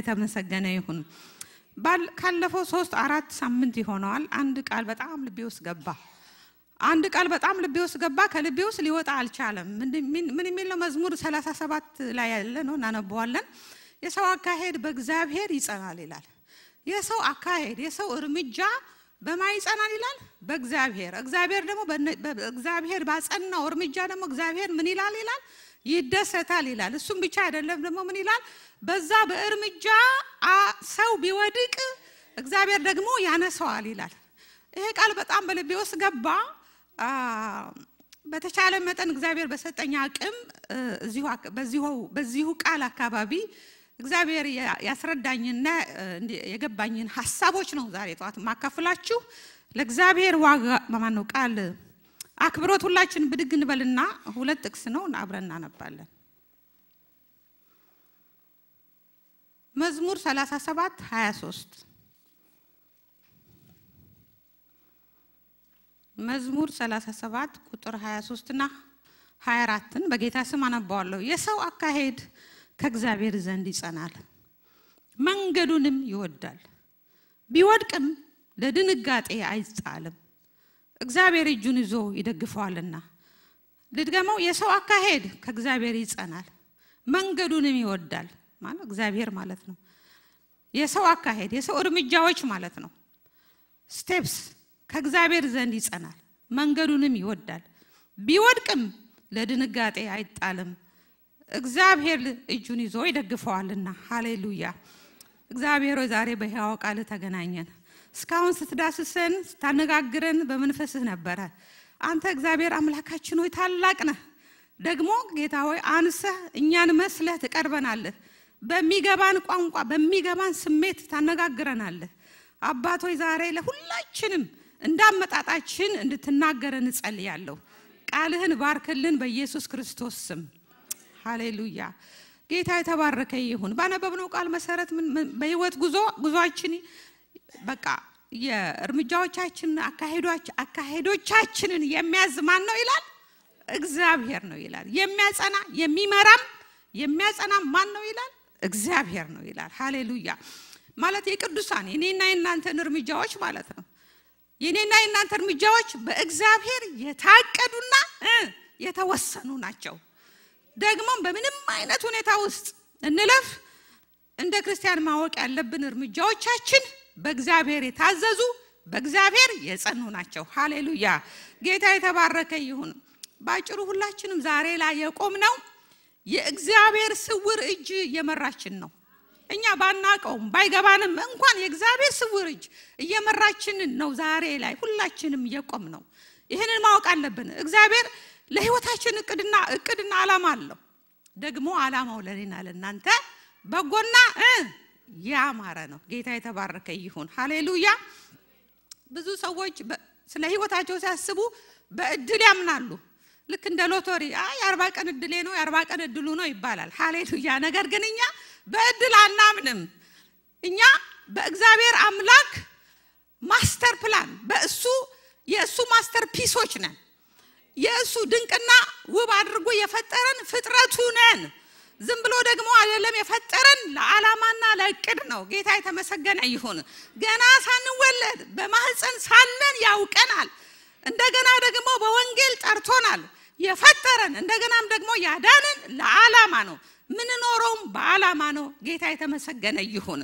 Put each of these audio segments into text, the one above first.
የተመሰገነ ይሁን። ካለፈው ሶስት አራት ሳምንት ይሆነዋል። አንድ ቃል በጣም ልቤ ውስጥ ገባ። አንድ ቃል በጣም ልቤ ውስጥ ገባ። ከልቤ ውስጥ ሊወጣ አልቻለም። ምን የሚል ነው? መዝሙር 37 ላይ ያለ ነው፣ እናነበዋለን። የሰው አካሄድ በእግዚአብሔር ይጸናል ይላል። የሰው አካሄድ የሰው እርምጃ በማ ይጸናል ይላል? በእግዚአብሔር። እግዚአብሔር ደግሞ እግዚአብሔር ባጸናው እርምጃ ደግሞ እግዚአብሔር ምን ይላል ይላል ይደሰታል ይላል። እሱም ብቻ አይደለም ደግሞ ምን ይላል? በዛ በእርምጃ ሰው ቢወድቅ እግዚአብሔር ደግሞ ያነሰዋል ይላል። ይሄ ቃል በጣም በልቤ ውስጥ ገባ። በተቻለ መጠን እግዚአብሔር በሰጠኝ አቅም በዚሁ ቃል አካባቢ እግዚአብሔር ያስረዳኝና የገባኝን ሀሳቦች ነው ዛሬ ጠዋት ማካፍላችሁ። ለእግዚአብሔር ዋጋ በማን ነው ቃል አክብሮት ሁላችን ብድግ እንበልና ሁለት ጥቅስ ነው አብረን እናነባለን። መዝሙር 37 23 መዝሙር 37 ቁጥር 23 እና 24ን በጌታ ስም አነባዋለሁ። የሰው አካሄድ ከእግዚአብሔር ዘንድ ይጸናል፣ መንገዱንም ይወዳል፣ ቢወድቅም ለድንጋጤ አይጣልም። እግዚአብሔር እጁን ይዞ ይደግፈዋልና። ልድገመው፣ የሰው አካሄድ ከእግዚአብሔር ይጸናል፣ መንገዱንም ይወዳል። ማለት እግዚአብሔር ማለት ነው። የሰው አካሄድ የሰው እርምጃዎች ማለት ነው። ስቴፕስ ከእግዚአብሔር ዘንድ ይጸናል፣ መንገዱንም ይወዳል። ቢወድቅም ለድንጋጤ አይጣልም፣ እግዚአብሔር እጁን ይዞ ይደግፈዋልና። ሃሌሉያ። እግዚአብሔር ዛሬ በሕያው ቃል ተገናኘን። እስካሁን ስትዳስሰን ስታነጋግረን በመንፈስህ ነበረ። አንተ እግዚአብሔር አምላካችን ሆይ ታላቅ ነህ፣ ደግሞ ጌታ ሆይ አንሰህ እኛን መስለህ ትቀርበናለህ። በሚገባን ቋንቋ በሚገባን ስሜት ታነጋግረናለህ። አባት ሆይ ዛሬ ለሁላችንም እንዳመጣጣችን እንድትናገረን እጸልያለሁ። ቃልህን ባርክልን በኢየሱስ ክርስቶስ ስም። ሃሌሉያ። ጌታ የተባረከ ይሁን። ባነበብነው ቃል መሰረት በህይወት ጉዞ ጉዞአችን በቃ የእርምጃዎቻችን አካሄዶቻችንን የሚያዝ ማን ነው ይላል? እግዚአብሔር ነው ይላል። የሚያጸና የሚመራም የሚያጸና ማን ነው ይላል? እግዚአብሔር ነው ይላል። ሃሌሉያ ማለት የቅዱሳን የኔና የእናንተን እርምጃዎች ማለት ነው። የኔና የእናንተ እርምጃዎች በእግዚአብሔር የታቀዱና የተወሰኑ ናቸው። ደግሞ በምንም አይነት ሁኔታ ውስጥ እንለፍ፣ እንደ ክርስቲያን ማወቅ ያለብን እርምጃዎቻችን በእግዚአብሔር የታዘዙ በእግዚአብሔር የጸኑ ናቸው። ሃሌሉያ! ጌታ የተባረከ ይሁን። ባጭሩ ሁላችንም ዛሬ ላይ የቆም ነው የእግዚአብሔር ስውር እጅ እየመራችን ነው። እኛ ባናቀውም ባይገባንም እንኳን የእግዚአብሔር ስውር እጅ እየመራችንን ነው። ዛሬ ላይ ሁላችንም እየቆም ነው። ይህንን ማወቅ አለብን። እግዚአብሔር ለህይወታችን እቅድና እቅድና ዓላማ አለው። ደግሞ ዓላማው ለኔና ለእናንተ በጎና ያማረ ነው። ጌታ የተባረከ ይሁን። ሀሌሉያ ብዙ ሰዎች ስለ ህይወታቸው ሲያስቡ በእድል ያምናሉ። ልክ እንደ ሎተሪ የአርባ ቀን እድሌ ነው የአርባ ቀን እድሉ ነው ይባላል። ሀሌሉያ ነገር ግን እኛ በእድል አናምንም። እኛ በእግዚአብሔር አምላክ ማስተር ፕላን በእሱ የእሱ ማስተር ፒሶች ነን። የእሱ ድንቅና ውብ አድርጎ የፈጠረን ፍጥረቱ ነን። ዝም ብሎ ደግሞ አይደለም የፈጠረን ለዓላማና ለእቅድ ነው። ጌታ የተመሰገነ ይሁን። ገና ሳንወለድ በማህፀን ሳለን ያውቀናል። እንደገና ደግሞ በወንጌል ጠርቶናል። የፈጠረን እንደገናም ደግሞ ያዳንን ለዓላማ ነው። ምንኖረውም በዓላማ ነው። ጌታ የተመሰገነ ይሁን።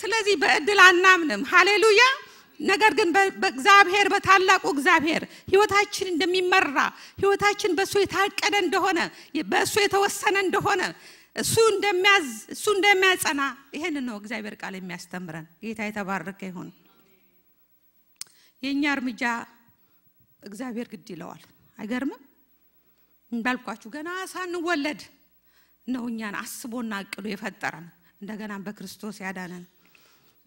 ስለዚህ በእድል አናምንም። ሃሌሉያ ነገር ግን በእግዚአብሔር በታላቁ እግዚአብሔር ህይወታችን እንደሚመራ ህይወታችን በእሱ የታቀደ እንደሆነ በእሱ የተወሰነ እንደሆነ እሱ እንደሚያዝ እሱ እንደሚያጸና ይሄን ነው እግዚአብሔር ቃል የሚያስተምረን። ጌታ የተባረከ ይሁን። የእኛ እርምጃ እግዚአብሔር ግድ ይለዋል። አይገርምም? እንዳልኳችሁ ገና ሳንወለድ ነው እኛን አስቦና አቅዶ የፈጠረን እንደገናም በክርስቶስ ያዳነን።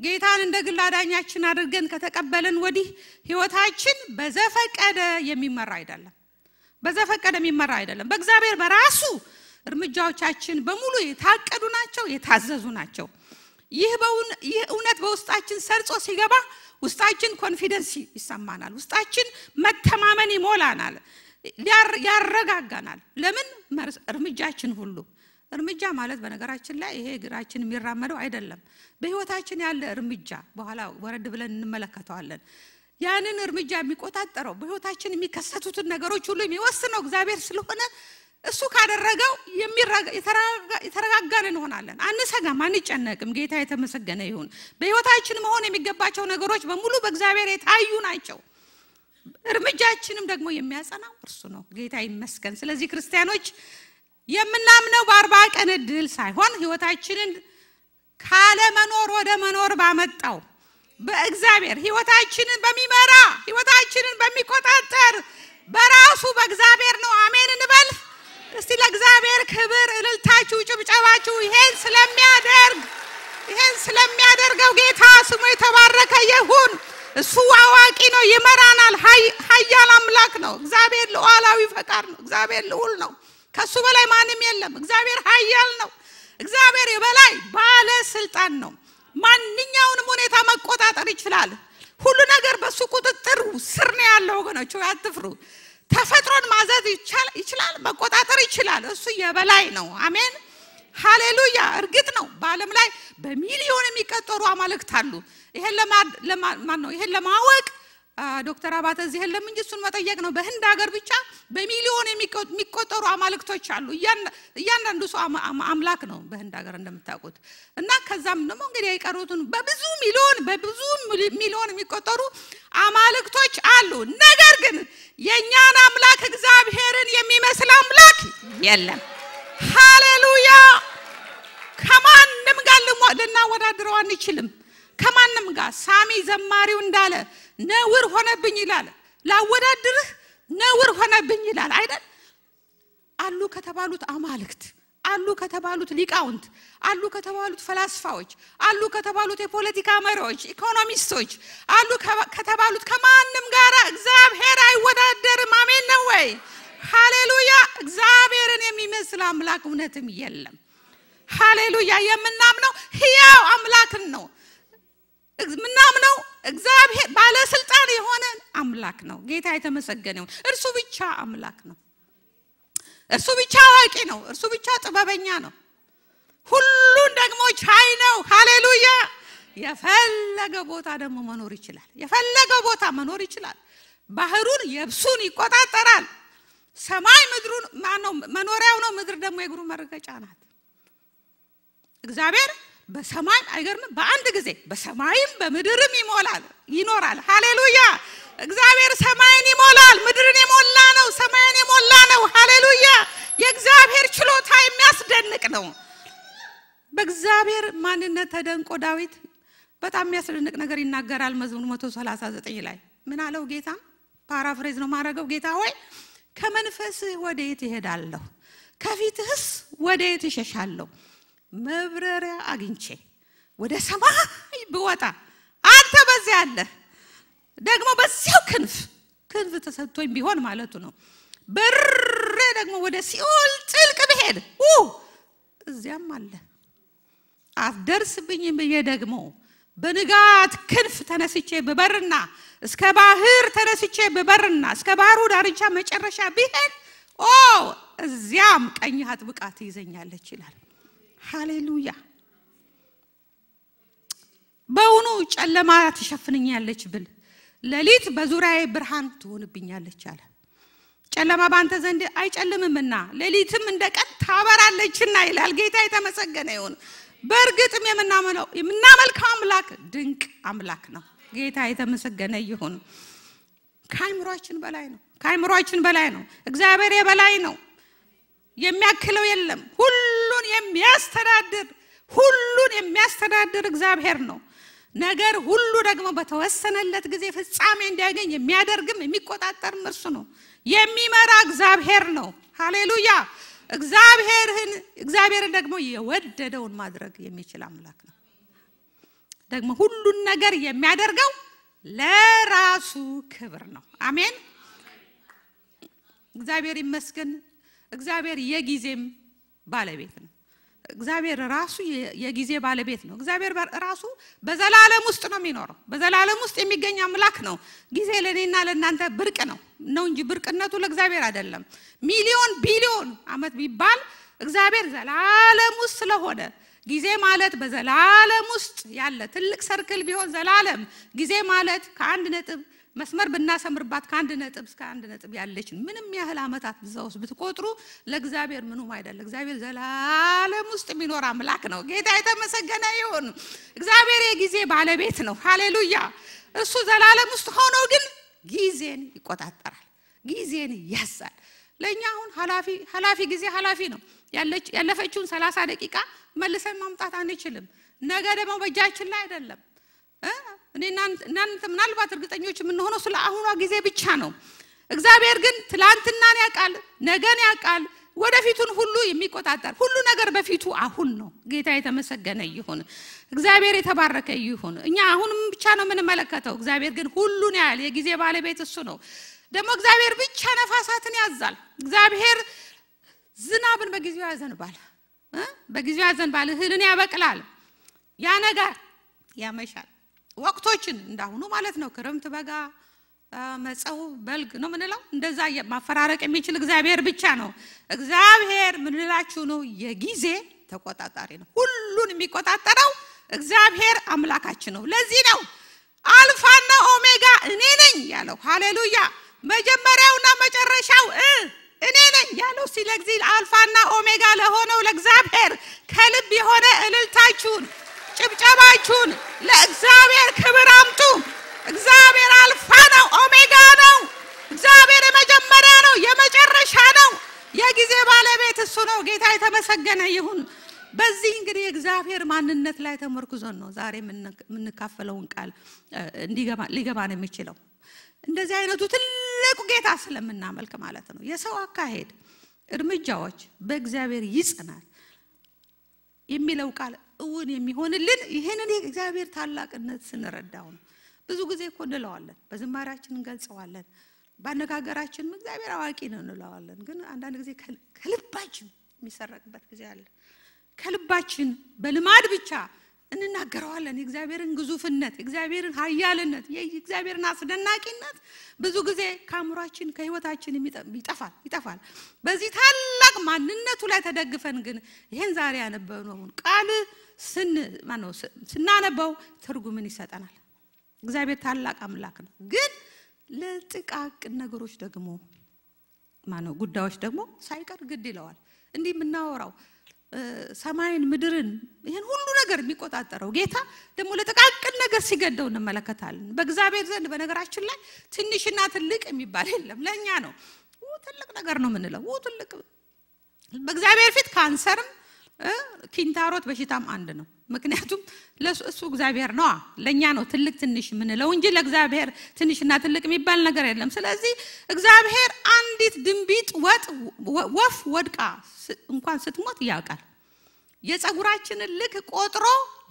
ጌታን እንደ ግል አዳኛችን አድርገን ከተቀበልን ወዲህ ህይወታችን በዘፈቀደ የሚመራ አይደለም። በዘፈቀደ የሚመራ አይደለም። በእግዚአብሔር በራሱ እርምጃዎቻችን በሙሉ የታቀዱ ናቸው፣ የታዘዙ ናቸው። ይህ እውነት በውስጣችን ሰርጾ ሲገባ ውስጣችን ኮንፊደንስ ይሰማናል። ውስጣችን መተማመን ይሞላናል፣ ያረጋጋናል። ለምን እርምጃችን ሁሉ እርምጃ ማለት በነገራችን ላይ ይሄ እግራችን የሚራመደው አይደለም። በህይወታችን ያለ እርምጃ በኋላ ወረድ ብለን እንመለከተዋለን። ያንን እርምጃ የሚቆጣጠረው በህይወታችን የሚከሰቱትን ነገሮች ሁሉ የሚወስነው እግዚአብሔር ስለሆነ እሱ ካደረገው የተረጋጋን እንሆናለን። አንሰጋም፣ አንጨነቅም። ጌታ የተመሰገነ ይሁን። በህይወታችን መሆን የሚገባቸው ነገሮች በሙሉ በእግዚአብሔር የታዩ ናቸው። እርምጃችንም ደግሞ የሚያጸናው እርሱ ነው። ጌታ ይመስገን። ስለዚህ ክርስቲያኖች የምናምነው በአርባ ቀን እድል ሳይሆን ህይወታችንን ካለመኖር ወደ መኖር ባመጣው በእግዚአብሔር ህይወታችንን በሚመራ ህይወታችንን በሚቆጣጠር በራሱ በእግዚአብሔር ነው። አሜን እንበል እስቲ። ለእግዚአብሔር ክብር እልልታችሁ፣ ጭብጨባችሁ ይሄን ስለሚያደርግ ይሄን ስለሚያደርገው ጌታ ስሙ የተባረከ ይሁን። እሱ አዋቂ ነው፣ ይመራናል። ሀያል አምላክ ነው። እግዚአብሔር ለዋላዊ ፈቃድ ነው። እግዚአብሔር ልዑል ነው። ከሱ በላይ ማንም የለም። እግዚአብሔር ኃያል ነው። እግዚአብሔር የበላይ ባለ ስልጣን ነው። ማንኛውንም ሁኔታ መቆጣጠር ይችላል። ሁሉ ነገር በሱ ቁጥጥር ስር ነው ያለው። ወገኖች አትፍሩ። ተፈጥሮን ማዘዝ ይችላል፣ መቆጣጠር ይችላል። እሱ የበላይ ነው። አሜን ሃሌሉያ። እርግጥ ነው በዓለም ላይ በሚሊዮን የሚቆጠሩ አማልክት አሉ። ይሄን ለማወቅ ዶክተር አባተ እዚህ የለም እንጂ እሱን መጠየቅ ነው። በህንድ ሀገር ብቻ በሚሊዮን የሚቆጠሩ አማልክቶች አሉ። እያንዳንዱ ሰው አምላክ ነው በህንድ ሀገር እንደምታውቁት። እና ከዛም ደግሞ እንግዲህ የቀሩትን በብዙ ሚሊዮን በብዙ ሚሊዮን የሚቆጠሩ አማልክቶች አሉ። ነገር ግን የእኛን አምላክ እግዚአብሔርን የሚመስል አምላክ የለም። ሃሌሉያ! ከማንም ጋር ልናወዳድረው አንችልም። ከማንም ጋር ሳሚ ዘማሪው እንዳለ ነውር ሆነብኝ ይላል። ላወዳድርህ ነውር ሆነብኝ ይላል አይደል? አሉ ከተባሉት አማልክት አሉ ከተባሉት ሊቃውንት አሉ ከተባሉት ፈላስፋዎች አሉ ከተባሉት የፖለቲካ መሪዎች፣ ኢኮኖሚስቶች አሉ ከተባሉት ከማንም ጋር እግዚአብሔር አይወዳደርም። አሜን ነው ወይ? ሃሌሉያ! እግዚአብሔርን የሚመስል አምላክ እውነትም የለም። ሃሌሉያ! የምናምነው ህያው አምላክን ነው። ምናምነው እግዚአብሔር ባለስልጣን የሆነ አምላክ ነው። ጌታ የተመሰገነው እርሱ ብቻ አምላክ ነው። እርሱ ብቻ አዋቂ ነው። እርሱ ብቻ ጥበበኛ ነው። ሁሉን ደግሞ ቻይ ነው። ሃሌሉያ! የፈለገ ቦታ ደግሞ መኖር ይችላል። የፈለገ ቦታ መኖር ይችላል። ባህሩን የብሱን ይቆጣጠራል። ሰማይ ምድሩን ማነው መኖሪያው ነው። ምድር ደግሞ የእግሩ መረገጫ ናት። እግዚአብሔር በሰማይ አይገርምም? በአንድ ጊዜ በሰማይም በምድርም ይሞላል ይኖራል። ሃሌሉያ! እግዚአብሔር ሰማይን ይሞላል፣ ምድርን የሞላ ነው፣ ሰማይን የሞላ ነው። ሃሌሉያ! የእግዚአብሔር ችሎታ የሚያስደንቅ ነው። በእግዚአብሔር ማንነት ተደንቆ ዳዊት በጣም የሚያስደንቅ ነገር ይናገራል። መዝሙር 139 ላይ ምን አለው ጌታ? ፓራፍሬዝ ነው ማድረገው። ጌታ ሆይ ከመንፈስ ወደየት ይሄዳለሁ? ከፊትህስ ወደየት ይሸሻለሁ? መብረሪያ አግኝቼ ወደ ሰማይ ብወጣ አንተ በዚያ አለ ደግሞ በዚያው ክንፍ ክንፍ ተሰጥቶኝ ቢሆን ማለቱ ነው። በሬ ደግሞ ወደ ሲኦል ጥልቅ ብሄድ እዚያም አለ አትደርስብኝም ብዬ ደግሞ በንጋት ክንፍ ተነስቼ ብበርና እስከ ባህር ተነስቼ ብበርና እስከ ባህሩ ዳርቻ መጨረሻ ቢሄድ ኦ እዚያም ቀኝ አጥብቃ ትይዘኛለች ይላል። ሃሌሉያ። በውኑ ጨለማ ትሸፍንኛለች ብል ሌሊት በዙሪያዬ ብርሃን ትሆንብኛለች አለ። ጨለማ በአንተ ዘንድ አይጨልምምና ሌሊትም እንደ ቀን ታበራለችና ይላል ጌታ። የተመሰገነ ይሁን። በእርግጥም የምናመለው የምናመልከው አምላክ ድንቅ አምላክ ነው። ጌታ የተመሰገነ ይሁን። ከአይምሯችን በላይ ነው። ከአይምሯችን በላይ ነው። እግዚአብሔር የበላይ ነው። የሚያክለው የለም ሁሉን የሚያስተዳድር ሁሉን የሚያስተዳድር እግዚአብሔር ነው ነገር ሁሉ ደግሞ በተወሰነለት ጊዜ ፍጻሜ እንዲያገኝ የሚያደርግም የሚቆጣጠርም እርሱ ነው የሚመራ እግዚአብሔር ነው ሃሌሉያ እግዚአብሔርን እግዚአብሔርን ደግሞ የወደደውን ማድረግ የሚችል አምላክ ነው ደግሞ ሁሉን ነገር የሚያደርገው ለራሱ ክብር ነው አሜን እግዚአብሔር ይመስገን እግዚአብሔር የጊዜም ባለቤት ነው። እግዚአብሔር ራሱ የጊዜ ባለቤት ነው። እግዚአብሔር ራሱ በዘላለም ውስጥ ነው የሚኖረው። በዘላለም ውስጥ የሚገኝ አምላክ ነው። ጊዜ ለእኔና ለእናንተ ብርቅ ነው ነው እንጂ ብርቅነቱ ለእግዚአብሔር አይደለም። ሚሊዮን ቢሊዮን ዓመት ቢባል እግዚአብሔር ዘላለም ውስጥ ስለሆነ ጊዜ ማለት በዘላለም ውስጥ ያለ ትልቅ ሰርክል ቢሆን ዘላለም ጊዜ ማለት ከአንድ ነጥብ መስመር ብናሰምርባት ከአንድ ነጥብ እስከ አንድ ነጥብ ያለችን ምንም ያህል ዓመታት ብዛ ውስጥ ብትቆጥሩ ለእግዚአብሔር ምኑም አይደለም። እግዚአብሔር ዘላለም ውስጥ የሚኖር አምላክ ነው። ጌታ የተመሰገነ ይሁን። እግዚአብሔር የጊዜ ባለቤት ነው። ሃሌሉያ። እሱ ዘላለም ውስጥ ሆኖ ግን ጊዜን ይቆጣጠራል፣ ጊዜን ያዛል። ለእኛ አሁን ኃላፊ ኃላፊ ጊዜ ኃላፊ ነው። ያለፈችውን ሰላሳ ደቂቃ መልሰን ማምጣት አንችልም። ነገ ደግሞ በእጃችን ላይ አይደለም። እኔ እናንተ ምናልባት እርግጠኞች የምንሆነው ስለ አሁኗ ጊዜ ብቻ ነው። እግዚአብሔር ግን ትላንትናን ያውቃል፣ ነገን ያውቃል፣ ወደፊቱን ሁሉ የሚቆጣጠር ሁሉ ነገር በፊቱ አሁን ነው። ጌታ የተመሰገነ ይሁን። እግዚአብሔር የተባረከ ይሁን። እኛ አሁንም ብቻ ነው የምንመለከተው። እግዚአብሔር ግን ሁሉን ያህል የጊዜ ባለቤት እሱ ነው። ደግሞ እግዚአብሔር ብቻ ነፋሳትን ያዛል። እግዚአብሔር ዝናብን በጊዜው ያዘንባል፣ በጊዜው ያዘንባል፣ እህልን ያበቅላል፣ ያነጋ ያመሻል። ወቅቶችን እንዳሁኑ ማለት ነው። ክረምት፣ በጋ፣ መጸው፣ በልግ ነው ምንለው። እንደዛ ማፈራረቅ የሚችል እግዚአብሔር ብቻ ነው። እግዚአብሔር ምንላችሁ ነው፣ የጊዜ ተቆጣጣሪ ነው። ሁሉን የሚቆጣጠረው እግዚአብሔር አምላካችን ነው። ለዚህ ነው አልፋና ኦሜጋ እኔ ነኝ ያለው። ሃሌሉያ! መጀመሪያውና መጨረሻው እኔ ነኝ ያለው ሲል አልፋና ኦሜጋ ለሆነው ለእግዚአብሔር ከልብ የሆነ እልልታችሁን ጭብጨባችሁን ለእግዚአብሔር ክብር አምጡ። እግዚአብሔር አልፋ ነው፣ ኦሜጋ ነው። እግዚአብሔር የመጀመሪያ ነው፣ የመጨረሻ ነው። የጊዜ ባለቤት እሱ ነው። ጌታ የተመሰገነ ይሁን። በዚህ እንግዲህ የእግዚአብሔር ማንነት ላይ ተመርኩዘን ነው ዛሬ የምንካፈለውን ቃል ሊገባን የሚችለው እንደዚህ አይነቱ ትልቁ ጌታ ስለምናመልክ ማለት ነው። የሰው አካሄድ፣ እርምጃዎች በእግዚአብሔር ይጽናል የሚለው ቃል እውን የሚሆንልን ይህንን የእግዚአብሔር ታላቅነት ስንረዳው ነው። ብዙ ጊዜ እኮ እንለዋለን፣ በዝማሪያችን እንገልጸዋለን፣ በአነጋገራችንም እግዚአብሔር አዋቂ ነው እንለዋለን። ግን አንዳንድ ጊዜ ከልባችን የሚሰረቅበት ጊዜ አለ። ከልባችን በልማድ ብቻ እንናገረዋለን የእግዚአብሔርን ግዙፍነት፣ የእግዚአብሔርን ኃያልነት፣ የእግዚአብሔርን አስደናቂነት ብዙ ጊዜ ከአእምሯችን ከህይወታችን ይጠፋል ይጠፋል። በዚህ ታላቅ ማንነቱ ላይ ተደግፈን ግን ይህን ዛሬ ያነበብነውን ቃል ስናነበው ትርጉምን ይሰጠናል። እግዚአብሔር ታላቅ አምላክ ነው። ግን ለጥቃቅን ነገሮች ደግሞ ማነው ጉዳዮች ደግሞ ሳይቀር ግድ ይለዋል። እንዲህ የምናወራው ሰማይን ምድርን ይህን ሁሉ ነገር የሚቆጣጠረው ጌታ ደግሞ ለጥቃቅን ነገር ሲገደው እንመለከታለን። በእግዚአብሔር ዘንድ በነገራችን ላይ ትንሽና ትልቅ የሚባል የለም። ለእኛ ነው ትልቅ ነገር ነው የምንለው ትልቅ በእግዚአብሔር ፊት ካንሰርም ኪንታሮት በሽታም አንድ ነው። ምክንያቱም እሱ እግዚአብሔር ነዋ። ለእኛ ነው ትልቅ ትንሽ የምንለው እንጂ ለእግዚአብሔር ትንሽና ትልቅ የሚባል ነገር የለም። ስለዚህ እግዚአብሔር አንዲት ድንቢጥ ወጥ ወፍ ወድቃ እንኳን ስትሞት ያውቃል። የፀጉራችንን ልክ ቆጥሮ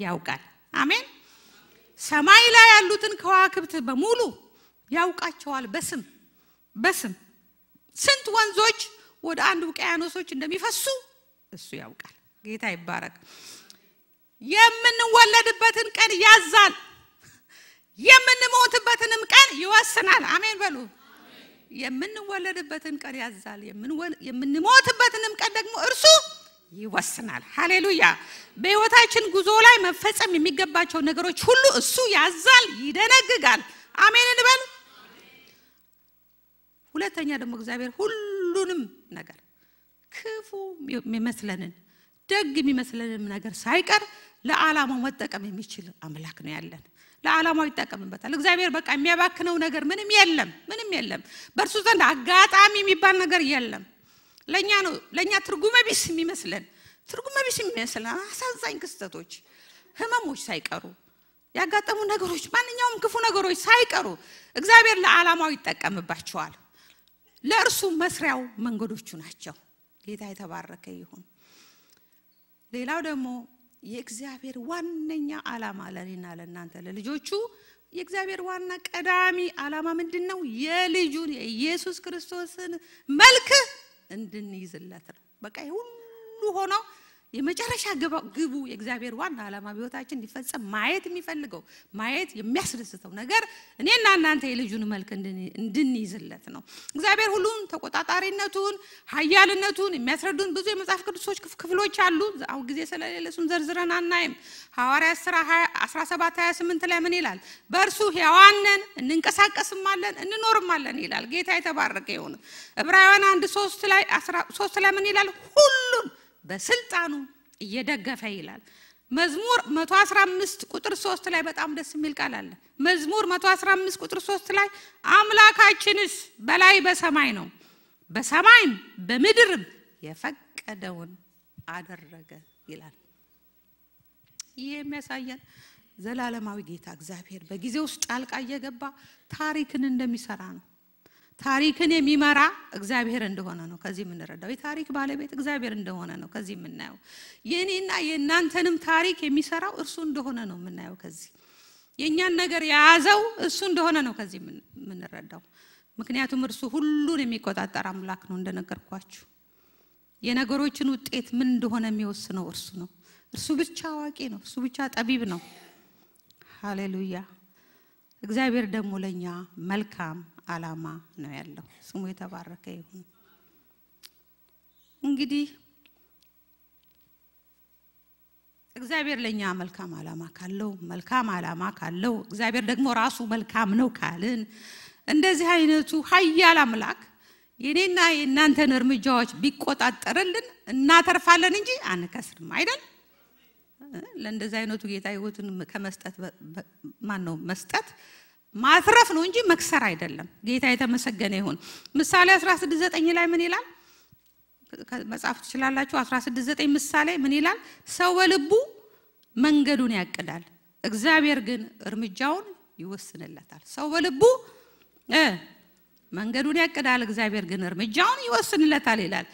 ያውቃል። አሜን። ሰማይ ላይ ያሉትን ከዋክብት በሙሉ ያውቃቸዋል በስም በስም ስንት ወንዞች ወደ አንድ ውቅያኖሶች እንደሚፈሱ እሱ ያውቃል። ጌታ ይባረክ። የምንወለድበትን ቀን ያዛል፣ የምንሞትበትንም ቀን ይወስናል። አሜን በሉ። የምንወለድበትን ቀን ያዛል፣ የምንሞትበትንም ቀን ደግሞ እርሱ ይወስናል። ሀሌሉያ በህይወታችን ጉዞ ላይ መፈጸም የሚገባቸው ነገሮች ሁሉ እሱ ያዛል፣ ይደነግጋል። አሜን እንበል። ሁለተኛ ደግሞ እግዚአብሔር ሁሉንም ነገር ክፉ የሚመስለንን ደግ የሚመስለንም ነገር ሳይቀር ለዓላማው መጠቀም የሚችል አምላክ ነው ያለን። ለዓላማው ይጠቀምበታል። እግዚአብሔር በቃ የሚያባክነው ነገር ምንም የለም፣ ምንም የለም። በእርሱ ዘንድ አጋጣሚ የሚባል ነገር የለም። ለእኛ ነው ለእኛ ትርጉመ ቢስ የሚመስለን ትርጉመ ቢስ የሚመስለን አሳዛኝ ክስተቶች፣ ህመሞች ሳይቀሩ ያጋጠሙ ነገሮች፣ ማንኛውም ክፉ ነገሮች ሳይቀሩ እግዚአብሔር ለዓላማው ይጠቀምባቸዋል። ለእርሱ መስሪያው መንገዶቹ ናቸው። ጌታ የተባረከ ይሁን። ሌላው ደግሞ የእግዚአብሔር ዋነኛ ዓላማ ለእኔና ለእናንተ ለልጆቹ የእግዚአብሔር ዋና ቀዳሚ ዓላማ ምንድን ነው? የልጁን የኢየሱስ ክርስቶስን መልክ እንድንይዝለት ነው። በቃ ሁሉ ሆነው የመጨረሻ ግቡ የእግዚአብሔር ዋና ዓላማ በህይወታችን እንዲፈጸም ማየት የሚፈልገው ማየት የሚያስደስተው ነገር እኔና እናንተ የልጁን መልክ እንድንይዝለት ነው። እግዚአብሔር ሁሉን ተቆጣጣሪነቱን፣ ኃያልነቱን የሚያስረዱን ብዙ የመጽሐፍ ቅዱሶች ክፍሎች አሉ። አሁን ጊዜ ስለሌለ እሱን ዘርዝረን አናይም። ሐዋርያት ሥራ 17 28 ላይ ምን ይላል? በእርሱ ሕያዋንን እንንቀሳቀስማለን እንኖርማለን ይላል። ጌታ የተባረከ ይሁን። ዕብራውያን አንድ ሶስት ላይ ምን ይላል? ሁሉን በስልጣኑ እየደገፈ ይላል። መዝሙር 115 ቁጥር 3 ላይ በጣም ደስ የሚል ቃል አለ። መዝሙር 115 ቁጥር 3 ላይ አምላካችንስ በላይ በሰማይ ነው፣ በሰማይም በምድርም የፈቀደውን አደረገ ይላል። ይህ የሚያሳየን ዘላለማዊ ጌታ እግዚአብሔር በጊዜ ውስጥ ጣልቃ እየገባ ታሪክን እንደሚሰራ ነው። ታሪክን የሚመራ እግዚአብሔር እንደሆነ ነው ከዚህ የምንረዳው የታሪክ ባለቤት እግዚአብሔር እንደሆነ ነው ከዚህ የምናየው የእኔና የእናንተንም ታሪክ የሚሰራው እርሱ እንደሆነ ነው የምናየው ከዚህ የእኛን ነገር የያዘው እሱ እንደሆነ ነው ከዚህ የምንረዳው ምክንያቱም እርሱ ሁሉን የሚቆጣጠር አምላክ ነው እንደነገርኳችሁ የነገሮችን ውጤት ምን እንደሆነ የሚወስነው እርሱ ነው እርሱ ብቻ አዋቂ ነው እርሱ ብቻ ጠቢብ ነው ሃሌሉያ እግዚአብሔር ደግሞ ለእኛ መልካም አላማ ነው ያለው። ስሙ የተባረከ ይሁን። እንግዲህ እግዚአብሔር ለእኛ መልካም አላማ ካለው መልካም አላማ ካለው እግዚአብሔር ደግሞ ራሱ መልካም ነው ካልን እንደዚህ አይነቱ ሀያል አምላክ የኔና የእናንተን እርምጃዎች ቢቆጣጠርልን እናተርፋለን እንጂ አንከስርም አይደል? ለእንደዚህ አይነቱ ጌታ ህይወቱን ከመስጠት ማን ነው መስጠት ማትረፍ ነው እንጂ መክሰር አይደለም። ጌታ የተመሰገነ ይሁን። ምሳሌ 169 ላይ ምን ይላል? መጽሐፍ ትችላላችሁ። 169 ምሳሌ ምን ይላል? ሰው በልቡ መንገዱን ያቅዳል፣ እግዚአብሔር ግን እርምጃውን ይወስንለታል። ሰው በልቡ መንገዱን ያቅዳል፣ እግዚአብሔር ግን እርምጃውን ይወስንለታል ይላል።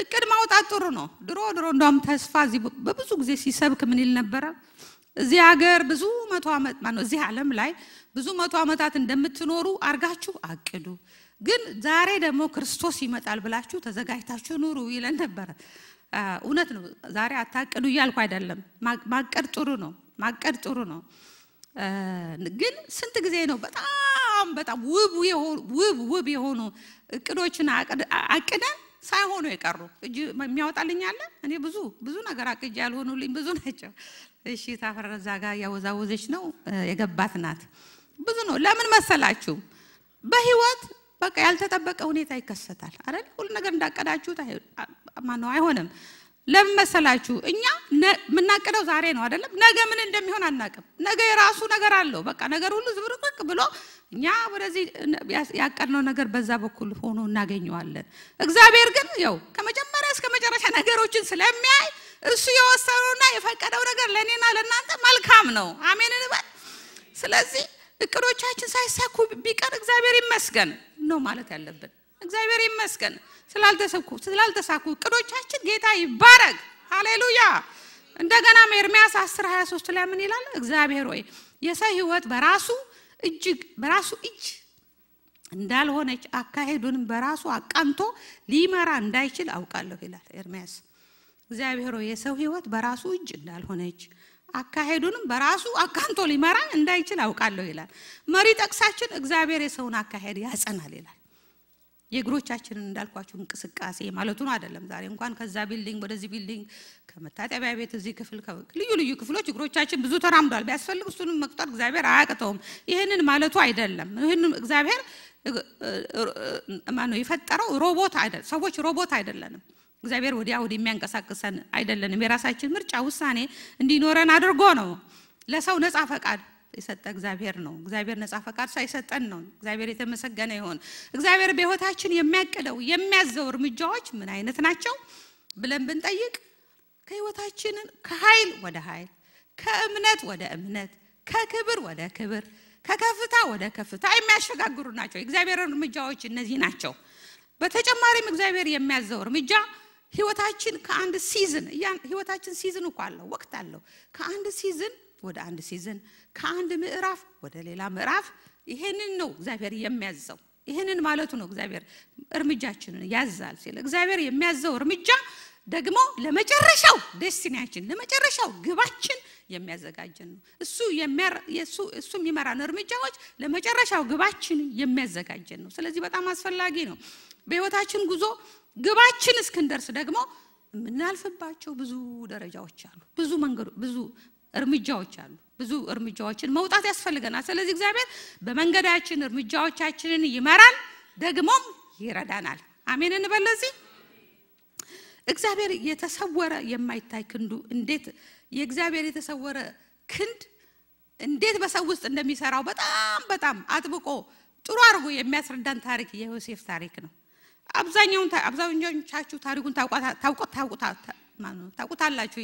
እቅድ ማውጣት ጥሩ ነው። ድሮ ድሮ እንደውም ተስፋ እዚህ በብዙ ጊዜ ሲሰብክ ምን ይል ነበረ? እዚህ ሀገር ብዙ መቶ ዓመት ማነው እዚህ ዓለም ላይ ብዙ መቶ ዓመታት እንደምትኖሩ አርጋችሁ አቅዱ። ግን ዛሬ ደግሞ ክርስቶስ ይመጣል ብላችሁ ተዘጋጅታችሁ ኑሩ ይለን ነበረ። እውነት ነው። ዛሬ አታቅዱ እያልኩ አይደለም። ማቀድ ጥሩ ነው። ማቀድ ጥሩ ነው። ግን ስንት ጊዜ ነው በጣም በጣም ውብ ውብ ውብ የሆኑ እቅዶችን አቅደን ሳይሆኑ የቀሩ እጅ የሚያወጣልኝ አለ። እኔ ብዙ ብዙ ነገር አቅጅ ያልሆኑልኝ ብዙ ናቸው። እሺ ታፈረዛ ጋር እያወዛወዘች ነው የገባት ናት። ብዙ ነው። ለምን መሰላችሁ? በህይወት በቃ ያልተጠበቀ ሁኔታ ይከሰታል አይደል? ሁሉ ነገር እንዳቀዳችሁት ማነው አይሆንም። ለምን መሰላችሁ? እኛ የምናቅደው ዛሬ ነው አይደለም። ነገ ምን እንደሚሆን አናቅም። ነገ የራሱ ነገር አለው። በቃ ነገር ሁሉ ዝብርቅርቅ ብሎ እኛ ወደዚህ ያቀድነው ነገር በዛ በኩል ሆኖ እናገኘዋለን። እግዚአብሔር ግን ያው ከመጀመሪያ እስከ መጨረሻ ነገሮችን ስለሚያይ እሱ የወሰነውና የፈቀደው ነገር ለእኔና ለእናንተ መልካም ነው። አሜን እንበል። ስለዚህ እቅዶቻችን ሳይሳኩ ቢቀር እግዚአብሔር ይመስገን ነው ማለት ያለብን። እግዚአብሔር ይመስገን ስላልተሰኩ ስላልተሳኩ እቅዶቻችን ጌታ ይባረግ። ሃሌሉያ። እንደገና ኤርሚያስ 10 23 ላይ ምን ይላል? እግዚአብሔር ወይ የሰው ህይወት በራሱ እጅግ በራሱ እጅ እንዳልሆነች አካሄዱንም በራሱ አቃንቶ ሊመራ እንዳይችል አውቃለሁ ይላል ኤርሚያስ። እግዚአብሔር ወይ የሰው ህይወት በራሱ እጅ እንዳልሆነች አካሄዱንም በራሱ አካንቶ ሊመራ እንዳይችል አውቃለሁ ይላል። መሪ ጠቅሳችን እግዚአብሔር የሰውን አካሄድ ያጸናል ይላል። የእግሮቻችንን እንዳልኳችሁ እንቅስቃሴ ማለቱ ነው አይደለም። ዛሬ እንኳን ከዛ ቢልዲንግ ወደዚህ ቢልዲንግ፣ ከመታጠቢያ ቤት እዚህ ክፍል፣ ልዩ ልዩ ክፍሎች እግሮቻችን ብዙ ተራምዷል። ቢያስፈልግ እሱንም መቁጠር እግዚአብሔር አያቅተውም። ይህንን ማለቱ አይደለም። ይህንም እግዚአብሔር ማነው የፈጠረው? ሮቦት አይደለም። ሰዎች ሮቦት አይደለንም። እግዚአብሔር ወዲያ ወዲህ የሚያንቀሳቅሰን አይደለንም። የራሳችን ምርጫ ውሳኔ እንዲኖረን አድርጎ ነው ለሰው ነፃ ፈቃድ የሰጠ እግዚአብሔር ነው። እግዚአብሔር ነፃ ፈቃድ ሳይሰጠን ነው። እግዚአብሔር የተመሰገነ ይሆን። እግዚአብሔር በህይወታችን የሚያቅደው የሚያዘው እርምጃዎች ምን አይነት ናቸው ብለን ብንጠይቅ ከህይወታችን ከኃይል ወደ ኃይል፣ ከእምነት ወደ እምነት፣ ከክብር ወደ ክብር፣ ከከፍታ ወደ ከፍታ የሚያሸጋግሩ ናቸው። የእግዚአብሔር እርምጃዎች እነዚህ ናቸው። በተጨማሪም እግዚአብሔር የሚያዘው እርምጃ ህይወታችን ከአንድ ሲዝን ህይወታችን ሲዝን እኮ አለው ወቅት አለው ከአንድ ሲዝን ወደ አንድ ሲዝን ከአንድ ምዕራፍ ወደ ሌላ ምዕራፍ ይሄንን ነው እግዚአብሔር የሚያዘው ይህንን ማለቱ ነው እግዚአብሔር እርምጃችንን ያዛል ሲል እግዚአብሔር የሚያዘው እርምጃ ደግሞ ለመጨረሻው ደስቲኒያችን ለመጨረሻው ግባችን የሚያዘጋጀን ነው እሱ እሱ የሚመራን እርምጃዎች ለመጨረሻው ግባችን የሚያዘጋጀን ነው ስለዚህ በጣም አስፈላጊ ነው በህይወታችን ጉዞ ግባችን እስክንደርስ ደግሞ የምናልፍባቸው ብዙ ደረጃዎች አሉ፣ ብዙ መንገዶ ብዙ እርምጃዎች አሉ። ብዙ እርምጃዎችን መውጣት ያስፈልገናል። ስለዚህ እግዚአብሔር በመንገዳችን እርምጃዎቻችንን ይመራል፣ ደግሞም ይረዳናል። አሜን እንበል። ለዚህ እግዚአብሔር የተሰወረ የማይታይ ክንዱ እንዴት የእግዚአብሔር የተሰወረ ክንድ እንዴት በሰው ውስጥ እንደሚሰራው በጣም በጣም አጥብቆ ጥሩ አድርጎ የሚያስረዳን ታሪክ የዮሴፍ ታሪክ ነው። አብዛኛውን አብዛኞቻችሁ ታሪኩን ታውቁታላችሁ።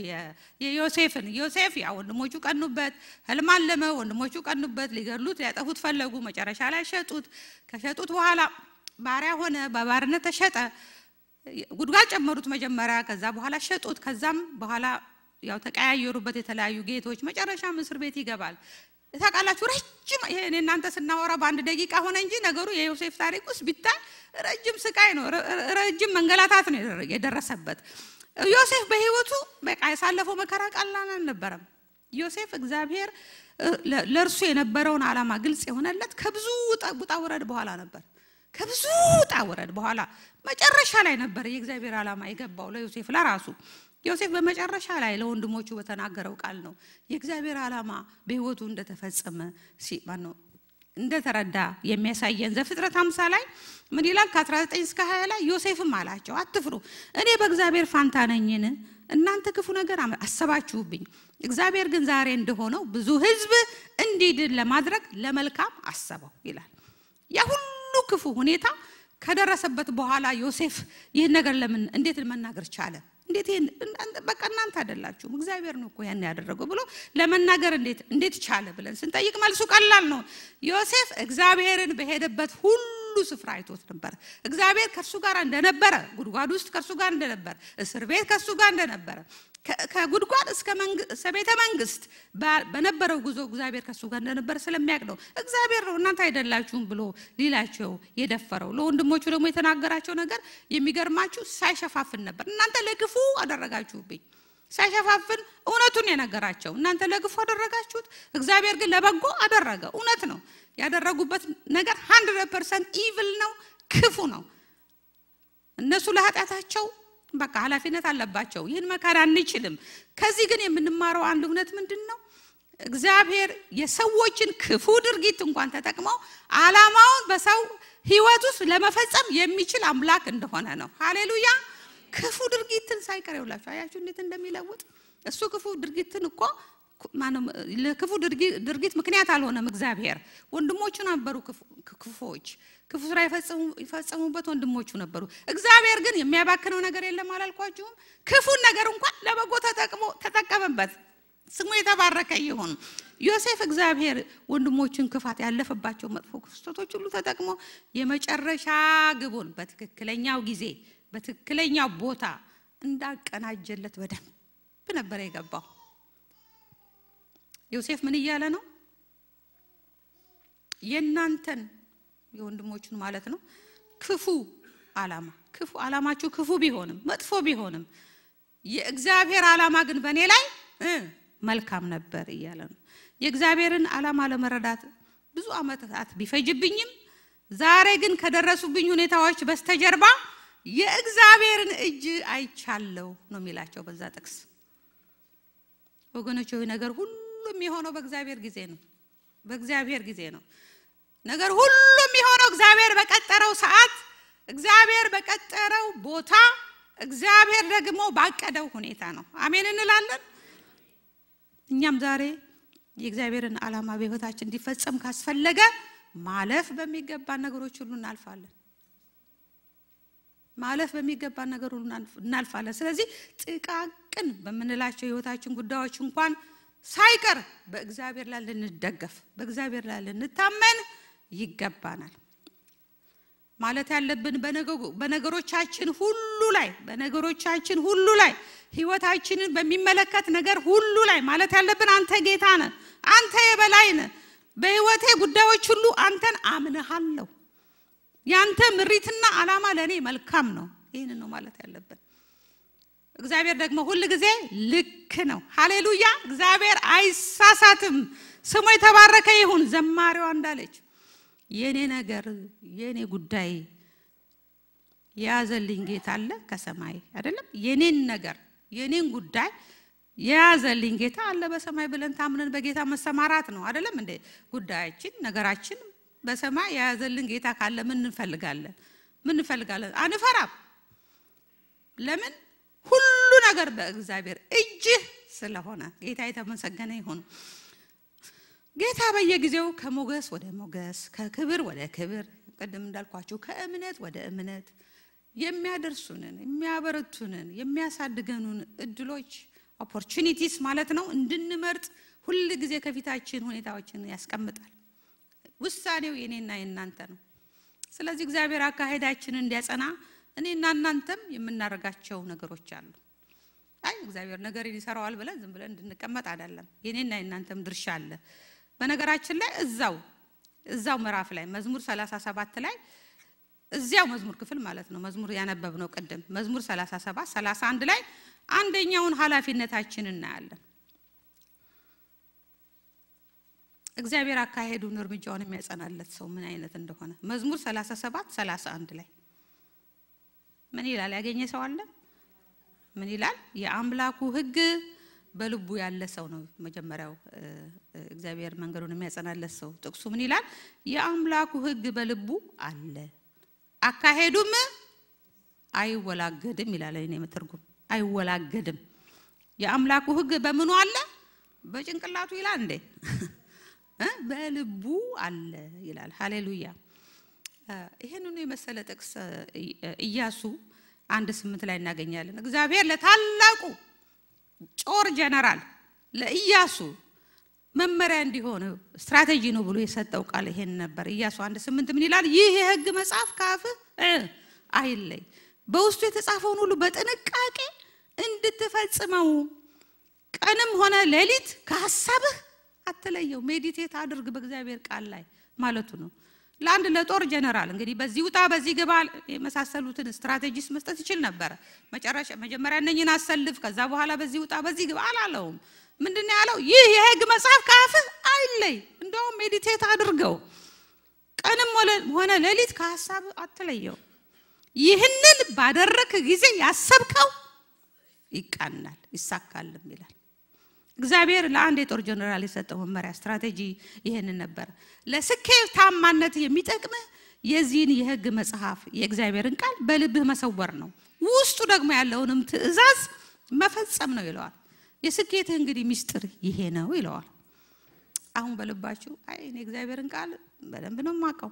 የዮሴፍን ዮሴፍ ያ ወንድሞቹ ቀኑበት፣ ህልም አለመ። ወንድሞቹ ቀኑበት፣ ሊገሉት ሊያጠፉት ፈለጉ። መጨረሻ ላይ ሸጡት። ከሸጡት በኋላ ባሪያ ሆነ፣ በባርነት ተሸጠ። ጉድጓድ ጨመሩት መጀመሪያ፣ ከዛ በኋላ ሸጡት። ከዛም በኋላ ያው ተቀያየሩበት የተለያዩ ጌቶች። መጨረሻም እስር ቤት ይገባል። ታውቃላችሁ ረጅም ይሄን እናንተ ስናወራ በአንድ ደቂቃ ሆነ እንጂ ነገሩ የዮሴፍ ታሪክ ውስጥ ቢታይ ረጅም ስቃይ ነው፣ ረጅም መንገላታት ነው የደረሰበት። ዮሴፍ በህይወቱ በቃ ያሳለፈው መከራ ቀላል አልነበረም። ዮሴፍ እግዚአብሔር ለእርሱ የነበረውን ዓላማ ግልጽ የሆነለት ከብዙ ውጣ ውረድ በኋላ ነበር። ከብዙ ውጣ ውረድ በኋላ መጨረሻ ላይ ነበር የእግዚአብሔር ዓላማ የገባው ለዮሴፍ ለራሱ ዮሴፍ በመጨረሻ ላይ ለወንድሞቹ በተናገረው ቃል ነው የእግዚአብሔር ዓላማ በህይወቱ እንደተፈጸመ ነው እንደተረዳ የሚያሳየን ዘፍጥረት ሀምሳ ላይ ምን ይላል? ከ19 እስከ 20 ላይ ዮሴፍም አላቸው አትፍሩ፣ እኔ በእግዚአብሔር ፋንታ ነኝን? እናንተ ክፉ ነገር አሰባችሁብኝ፣ እግዚአብሔር ግን ዛሬ እንደሆነው ብዙ ህዝብ እንዲድን ለማድረግ ለመልካም አሰበው ይላል። ያ ሁሉ ክፉ ሁኔታ ከደረሰበት በኋላ ዮሴፍ ይህን ነገር ለምን እንዴት መናገር ቻለ? እንዴት ይሄን በቃ እናንተ አይደላችሁም እግዚአብሔር ነው እኮ ያን ያደረገው ብሎ ለመናገር እንዴት እንዴት ቻለ ብለን ስንጠይቅ መልሱ ቀላል ነው። ዮሴፍ እግዚአብሔርን በሄደበት ሁሉ ስፍራ አይቶት ነበር። እግዚአብሔር ከእርሱ ጋር እንደነበረ፣ ጉድጓድ ውስጥ ከእርሱ ጋር እንደነበረ፣ እስር ቤት ከእሱ ጋር እንደነበረ፣ ከጉድጓድ እስከ ቤተ መንግስት በነበረው ጉዞ እግዚአብሔር ከእሱ ጋር እንደነበር ስለሚያቅ ነው። እግዚአብሔር ነው እናንተ አይደላችሁም ብሎ ሊላቸው የደፈረው። ለወንድሞቹ ደግሞ የተናገራቸው ነገር የሚገርማችሁ ሳይሸፋፍን ነበር። እናንተ ለግፉ አደረጋችሁብኝ ሳይሸፋፍን እውነቱን የነገራቸው እናንተ ለግፎ አደረጋችሁት፣ እግዚአብሔር ግን ለበጎ አደረገ። እውነት ነው። ያደረጉበት ነገር ሀንድረድ ፐርሰንት ኢቭል ነው፣ ክፉ ነው። እነሱ ለኃጢአታቸው በቃ ኃላፊነት አለባቸው። ይህን መካድ አንችልም። ከዚህ ግን የምንማረው አንድ እውነት ምንድን ነው? እግዚአብሔር የሰዎችን ክፉ ድርጊት እንኳን ተጠቅመው ዓላማውን በሰው ህይወት ውስጥ ለመፈጸም የሚችል አምላክ እንደሆነ ነው። ሀሌሉያ! ክፉ ድርጊትን ሳይቀር ይውላችሁ አያችሁ እንዴት እንደሚለውጥ እሱ ክፉ ድርጊትን እኮ ማንም ለክፉ ድርጊት ምክንያት አልሆነም። እግዚአብሔር ወንድሞቹ ነበሩ ክፉዎች ክፉ ስራ የፈጸሙበት ወንድሞቹ ነበሩ። እግዚአብሔር ግን የሚያባክነው ነገር የለም አላልኳችሁም? ክፉን ነገር እንኳን ለበጎ ተጠቅሞ ተጠቀመበት። ስሙ የተባረከ ይሁን። ዮሴፍ እግዚአብሔር ወንድሞቹን ክፋት ያለፈባቸው መጥፎ ክስተቶች ሁሉ ተጠቅሞ የመጨረሻ ግቡን በትክክለኛው ጊዜ በትክክለኛው ቦታ እንዳቀናጀለት በደንብ ነበረ የገባው። ዮሴፍ ምን እያለ ነው? የእናንተን የወንድሞቹን ማለት ነው። ክፉ አላማ ክፉ አላማችሁ ክፉ ቢሆንም መጥፎ ቢሆንም የእግዚአብሔር አላማ ግን በእኔ ላይ መልካም ነበር እያለ ነው። የእግዚአብሔርን አላማ ለመረዳት ብዙ አመታት ቢፈጅብኝም ዛሬ ግን ከደረሱብኝ ሁኔታዎች በስተጀርባ የእግዚአብሔርን እጅ አይቻለው ነው የሚላቸው በዛ ጥቅስ። ወገኖች፣ ይህ ነገር ሁሉም የሆነው በእግዚአብሔር ጊዜ ነው። በእግዚአብሔር ጊዜ ነው። ነገር ሁሉ የሚሆነው እግዚአብሔር በቀጠረው ሰዓት፣ እግዚአብሔር በቀጠረው ቦታ፣ እግዚአብሔር ደግሞ ባቀደው ሁኔታ ነው። አሜን እንላለን። እኛም ዛሬ የእግዚአብሔርን ዓላማ በሕይወታችን እንዲፈጸም ካስፈለገ ማለፍ በሚገባ ነገሮች ሁሉ እናልፋለን። ማለፍ በሚገባ ነገር ሁሉ እናልፋለን። ስለዚህ ጥቃቅን በምንላቸው የሕይወታችን ጉዳዮች እንኳን ሳይቀር በእግዚአብሔር ላይ ልንደገፍ፣ በእግዚአብሔር ላይ ልንታመን ይገባናል። ማለት ያለብን በነገሮቻችን ሁሉ ላይ በነገሮቻችን ሁሉ ላይ ህይወታችንን በሚመለከት ነገር ሁሉ ላይ ማለት ያለብን አንተ ጌታ ነህ፣ አንተ የበላይ ነህ፣ በህይወቴ ጉዳዮች ሁሉ አንተን አምንሃለሁ። ያንተ ምሪትና ዓላማ ለእኔ መልካም ነው። ይህንን ነው ማለት ያለብን። እግዚአብሔር ደግሞ ሁል ጊዜ ልክ ነው። ሀሌሉያ እግዚአብሔር አይሳሳትም። ስሙ የተባረከ ይሁን። ዘማሪዋ እንዳለች የእኔ ነገር የእኔ ጉዳይ የያዘልኝ ጌታ አለ ከሰማይ አይደለም። የኔን ነገር የኔን ጉዳይ የያዘልኝ ጌታ አለ በሰማይ ብለን ታምነን በጌታ መሰማራት ነው አይደለም እንዴ? ጉዳያችን ነገራችን በሰማይ የያዘልን ጌታ ካለ ምን እንፈልጋለን? ምን እንፈልጋለን? አንፈራም። ለምን? ሁሉ ነገር በእግዚአብሔር እጅህ ስለሆነ ጌታ የተመሰገነ ይሁን። ጌታ በየጊዜው ከሞገስ ወደ ሞገስ ከክብር ወደ ክብር ቅድም እንዳልኳችሁ ከእምነት ወደ እምነት የሚያደርሱንን የሚያበረቱንን የሚያሳድገኑን እድሎች ኦፖርቹኒቲስ ማለት ነው እንድንመርጥ ሁል ጊዜ ከፊታችን ሁኔታዎችን ያስቀምጣል። ውሳኔው የኔና የእናንተ ነው። ስለዚህ እግዚአብሔር አካሄዳችን እንዲያጸና እኔና እናንተም የምናደርጋቸው ነገሮች አሉ። አይ እግዚአብሔር ነገር ይሰራዋል ብለን ዝም ብለን እንድንቀመጥ አይደለም። የኔና የእናንተም ድርሻ አለ። በነገራችን ላይ እዛው እዛው ምዕራፍ ላይ መዝሙር 37 ላይ እዚያው መዝሙር ክፍል ማለት ነው መዝሙር ያነበብ ነው ቅድም መዝሙር 37 31 ላይ አንደኛውን ኃላፊነታችን እናያለን። እግዚአብሔር አካሄዱን እርምጃውን የሚያጸናለት ሰው ምን አይነት እንደሆነ መዝሙር 37 31 ላይ ምን ይላል? ያገኘ ሰው አለ? ምን ይላል? የአምላኩ ሕግ በልቡ ያለ ሰው ነው መጀመሪያው እግዚአብሔር መንገዱን የሚያጸናለት ሰው። ጥቅሱ ምን ይላል? የአምላኩ ሕግ በልቡ አለ አካሄዱም አይወላገድም ይላል። እኔ መተርጉም አይወላገድም። የአምላኩ ሕግ በምኑ አለ? በጭንቅላቱ ይላል እንዴ? በልቡ አለ ይላል። ሃሌሉያ! ይህንኑ የመሰለ ጥቅስ ኢያሱ አንድ ስምንት ላይ እናገኛለን። እግዚአብሔር ለታላቁ ጮር ጀነራል ለኢያሱ መመሪያ እንዲሆን ስትራቴጂ ነው ብሎ የሰጠው ቃል ይሄን ነበር። ኢያሱ አንድ ስምንት ምን ይላል? ይህ የህግ መጽሐፍ ካፍ አይለይ፣ በውስጡ የተጻፈውን ሁሉ በጥንቃቄ እንድትፈጽመው ቀንም ሆነ ሌሊት ከሀሳብህ አትለየው። ሜዲቴት አድርግ በእግዚአብሔር ቃል ላይ ማለቱ ነው። ለአንድ ለጦር ጀነራል እንግዲህ በዚህ ውጣ በዚህ ግባ የመሳሰሉትን ስትራቴጂስ መስጠት ይችል ነበረ። መጨረሻ መጀመሪያ እነኝን አሰልፍ፣ ከዛ በኋላ በዚህ ውጣ በዚህ ግባ አላለውም። ምንድን ያለው? ይህ የህግ መጽሐፍ ከአፍህ አይለይ፣ እንደውም ሜዲቴት አድርገው፣ ቀንም ሆነ ሌሊት ከሀሳብ አትለየው። ይህንን ባደረክ ጊዜ ያሰብከው ይቃናል፣ ይሳካልም ይላል። እግዚአብሔር ለአንድ የጦር ጀነራል የሰጠው መመሪያ ስትራቴጂ ይህንን ነበር። ለስኬታማነት የሚጠቅም የዚህን የህግ መጽሐፍ የእግዚአብሔርን ቃል በልብህ መሰወር ነው፣ ውስጡ ደግሞ ያለውንም ትእዛዝ መፈጸም ነው ይለዋል። የስኬትህ እንግዲህ ሚስጥር ይሄ ነው ይለዋል። አሁን በልባችሁ አይ እኔ እግዚአብሔርን ቃል በደንብ ነው የማውቀው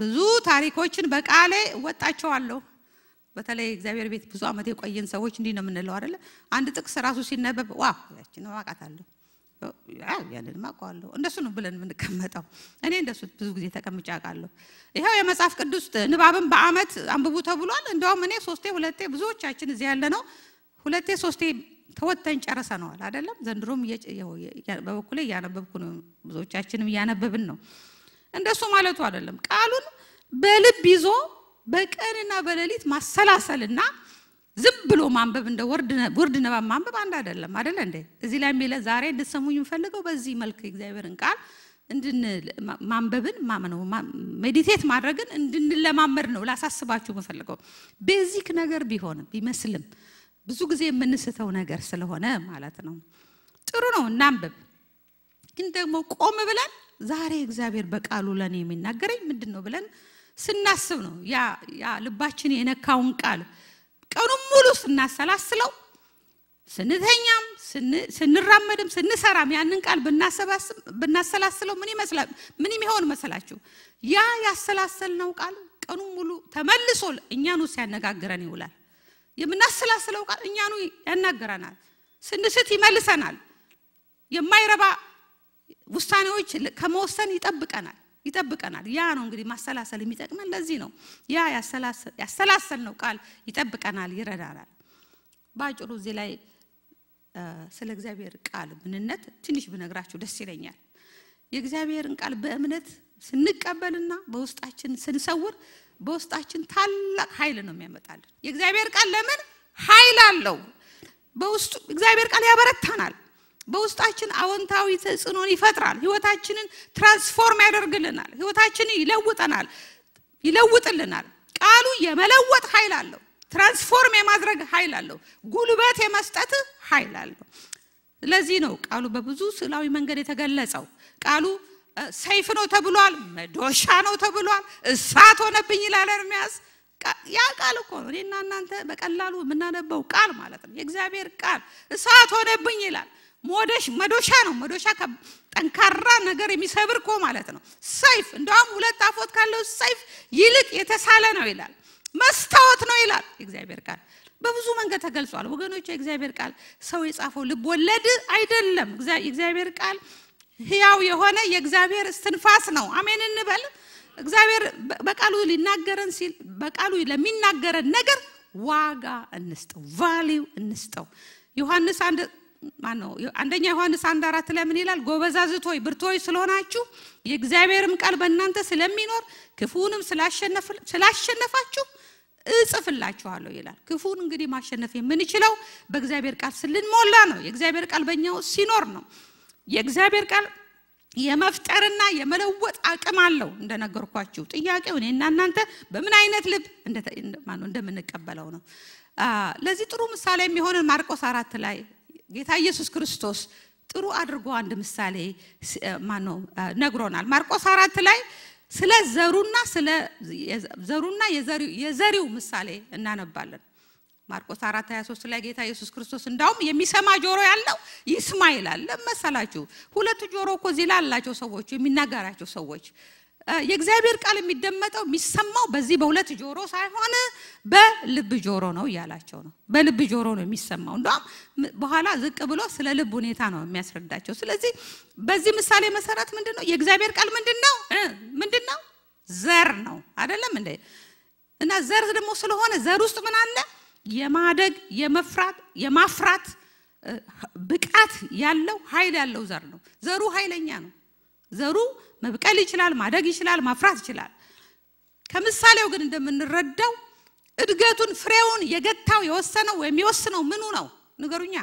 ብዙ ታሪኮችን በቃሌ ወጣቸዋለሁ፣ በተለይ እግዚአብሔር ቤት ብዙ ዓመት የቆየን ሰዎች እንዲህ ነው የምንለው አይደለ? አንድ ጥቅስ ራሱ ሲነበብ ዋ ያችን አውቃታለሁ፣ ያንን አውቀዋለሁ፣ እንደሱ ነው ብለን የምንቀመጠው። እኔ እንደሱ ብዙ ጊዜ ተቀምጬ አውቃለሁ። ይኸው የመጽሐፍ ቅዱስ ንባብን በዓመት አንብቡ ተብሏል። እንደውም እኔ ሶስቴ ሁለቴ፣ ብዙዎቻችን እዚህ ያለ ነው ሁለቴ ሶስቴ ተወተን ጨርሰነዋል አይደለም? ዘንድሮም በበኩሌ እያነበብኩ ነው፣ ብዙዎቻችንም እያነበብን ነው። እንደሱ ማለቱ አይደለም ቃሉን በልብ ይዞ በቀንና በሌሊት ማሰላሰልና ዝም ብሎ ማንበብ እንደ ውርድ ንባብ ማንበብ አንድ አይደለም አደለ እንዴ? እዚህ ላይ የሚለ ዛሬ እንድሰሙኝ የምፈልገው በዚህ መልክ እግዚአብሔርን ቃል ማንበብን ማመነው ሜዲቴት ማድረግን እንድንለማመድ ነው ላሳስባችሁ የምፈልገው። ቤዚክ ነገር ቢሆንም ቢመስልም ብዙ ጊዜ የምንስተው ነገር ስለሆነ ማለት ነው። ጥሩ ነው እናንብብ፣ ግን ደግሞ ቆም ብለን ዛሬ እግዚአብሔር በቃሉ ለእኔ የሚናገረኝ ምንድን ነው ብለን ስናስብ ነው ያ ያ ልባችን የነካውን ቃል ቀኑን ሙሉ ስናሰላስለው ስንተኛም ስንራመድም ስንሰራም ያንን ቃል ብናሰላስለው ምን ይመስላል ምን ይሆን መስላችሁ ያ ያሰላሰልነው ቃል ቀኑ ሙሉ ተመልሶ እኛኑ ሲያነጋግረን ይውላል የምናሰላስለው ቃል እኛኑ ያናገረናል ስንስት ይመልሰናል የማይረባ ውሳኔዎች ከመወሰን ይጠብቀናል ይጠብቀናል። ያ ነው እንግዲህ ማሰላሰል የሚጠቅመን ለዚህ ነው። ያ ያሰላሰል ነው ቃል ይጠብቀናል፣ ይረዳናል። በአጭሩ እዚህ ላይ ስለ እግዚአብሔር ቃል ምንነት ትንሽ ብነግራችሁ ደስ ይለኛል። የእግዚአብሔርን ቃል በእምነት ስንቀበልና በውስጣችን ስንሰውር በውስጣችን ታላቅ ኃይል ነው የሚያመጣልን። የእግዚአብሔር ቃል ለምን ኃይል አለው? በውስጡ እግዚአብሔር ቃል ያበረታናል። በውስጣችን አዎንታዊ ተጽዕኖን ይፈጥራል። ህይወታችንን ትራንስፎርም ያደርግልናል። ህይወታችንን ይለውጠናል፣ ይለውጥልናል። ቃሉ የመለወጥ ኃይል አለው። ትራንስፎርም የማድረግ ኃይል አለው። ጉልበት የመስጠት ኃይል አለው። ስለዚህ ነው ቃሉ በብዙ ስዕላዊ መንገድ የተገለጸው። ቃሉ ሰይፍ ነው ተብሏል፣ መዶሻ ነው ተብሏል፣ እሳት ሆነብኝ ይላል ኤርምያስ። ያ ቃል እኮ ነው እኔና እናንተ በቀላሉ የምናነበው ቃል ማለት ነው። የእግዚአብሔር ቃል እሳት ሆነብኝ ይላል። መዶሻ ነው። መዶሻ ጠንካራ ነገር የሚሰብር እኮ ማለት ነው። ሰይፍ እንደውም ሁለት አፎት ካለው ሰይፍ ይልቅ የተሳለ ነው ይላል። መስታወት ነው ይላል የእግዚአብሔር ቃል። በብዙ መንገድ ተገልጿል ወገኖች። የእግዚአብሔር ቃል ሰው የጻፈው ልብ ወለድ አይደለም። የእግዚአብሔር ቃል ህያው የሆነ የእግዚአብሔር እስትንፋስ ነው። አሜን እንበል። እግዚአብሔር በቃሉ ሊናገረን ሲል በቃሉ ለሚናገረን ነገር ዋጋ እንስጠው፣ ቫሊው እንስጠው። ዮሐንስ አንድ ማነው አንደኛ ዮሐንስ አንድ አራት ላይ ምን ይላል? ብርቱ ሆይ ስለሆናችሁ የእግዚአብሔርም ቃል በእናንተ ስለሚኖር ክፉንም ስላሸነፋችሁ እጽፍላችኋለሁ ይላል። ክፉን እንግዲህ ማሸነፍ የምንችለው በእግዚአብሔር ቃል ስልንሞላ ነው። የእግዚአብሔር ቃል በእኛው ሲኖር ነው። የእግዚአብሔር ቃል የመፍጠርና የመለወጥ አቅም አለው። እንደነገርኳችሁ ጥያቄው እኔና እናንተ በምን አይነት ልብ እንደምንቀበለው ነው። ለዚህ ጥሩ ምሳሌ የሚሆንን ማርቆስ አራት ላይ ጌታ ኢየሱስ ክርስቶስ ጥሩ አድርጎ አንድ ምሳሌ ማኖ ነግሮናል። ማርቆስ አራት ላይ ስለ ዘሩና ስለ ዘሩና የዘሪው ምሳሌ እናነባለን። ማርቆስ አራት 23 ላይ ጌታ ኢየሱስ ክርስቶስ እንዳውም የሚሰማ ጆሮ ያለው ይስማ ይላል። ለመሰላችሁ ሁለት ጆሮ እኮ እዚህ ላላቸው ሰዎች የሚናገራቸው ሰዎች የእግዚአብሔር ቃል የሚደመጠው የሚሰማው በዚህ በሁለት ጆሮ ሳይሆን በልብ ጆሮ ነው እያላቸው ነው። በልብ ጆሮ ነው የሚሰማው። እንዲም በኋላ ዝቅ ብሎ ስለ ልብ ሁኔታ ነው የሚያስረዳቸው። ስለዚህ በዚህ ምሳሌ መሰረት ምንድን ነው የእግዚአብሔር ቃል ምንድን ነው? ምንድን ነው? ዘር ነው አይደለም እንደ እና ዘር ደግሞ ስለሆነ ዘር ውስጥ ምን አለ? የማደግ የመፍራት የማፍራት ብቃት ያለው ኃይል ያለው ዘር ነው። ዘሩ ኃይለኛ ነው። ዘሩ መብቀል ይችላል፣ ማደግ ይችላል፣ ማፍራት ይችላል። ከምሳሌው ግን እንደምንረዳው እድገቱን ፍሬውን የገታው የወሰነው ወይም የወስነው ምኑ ነው? ንገሩኛ።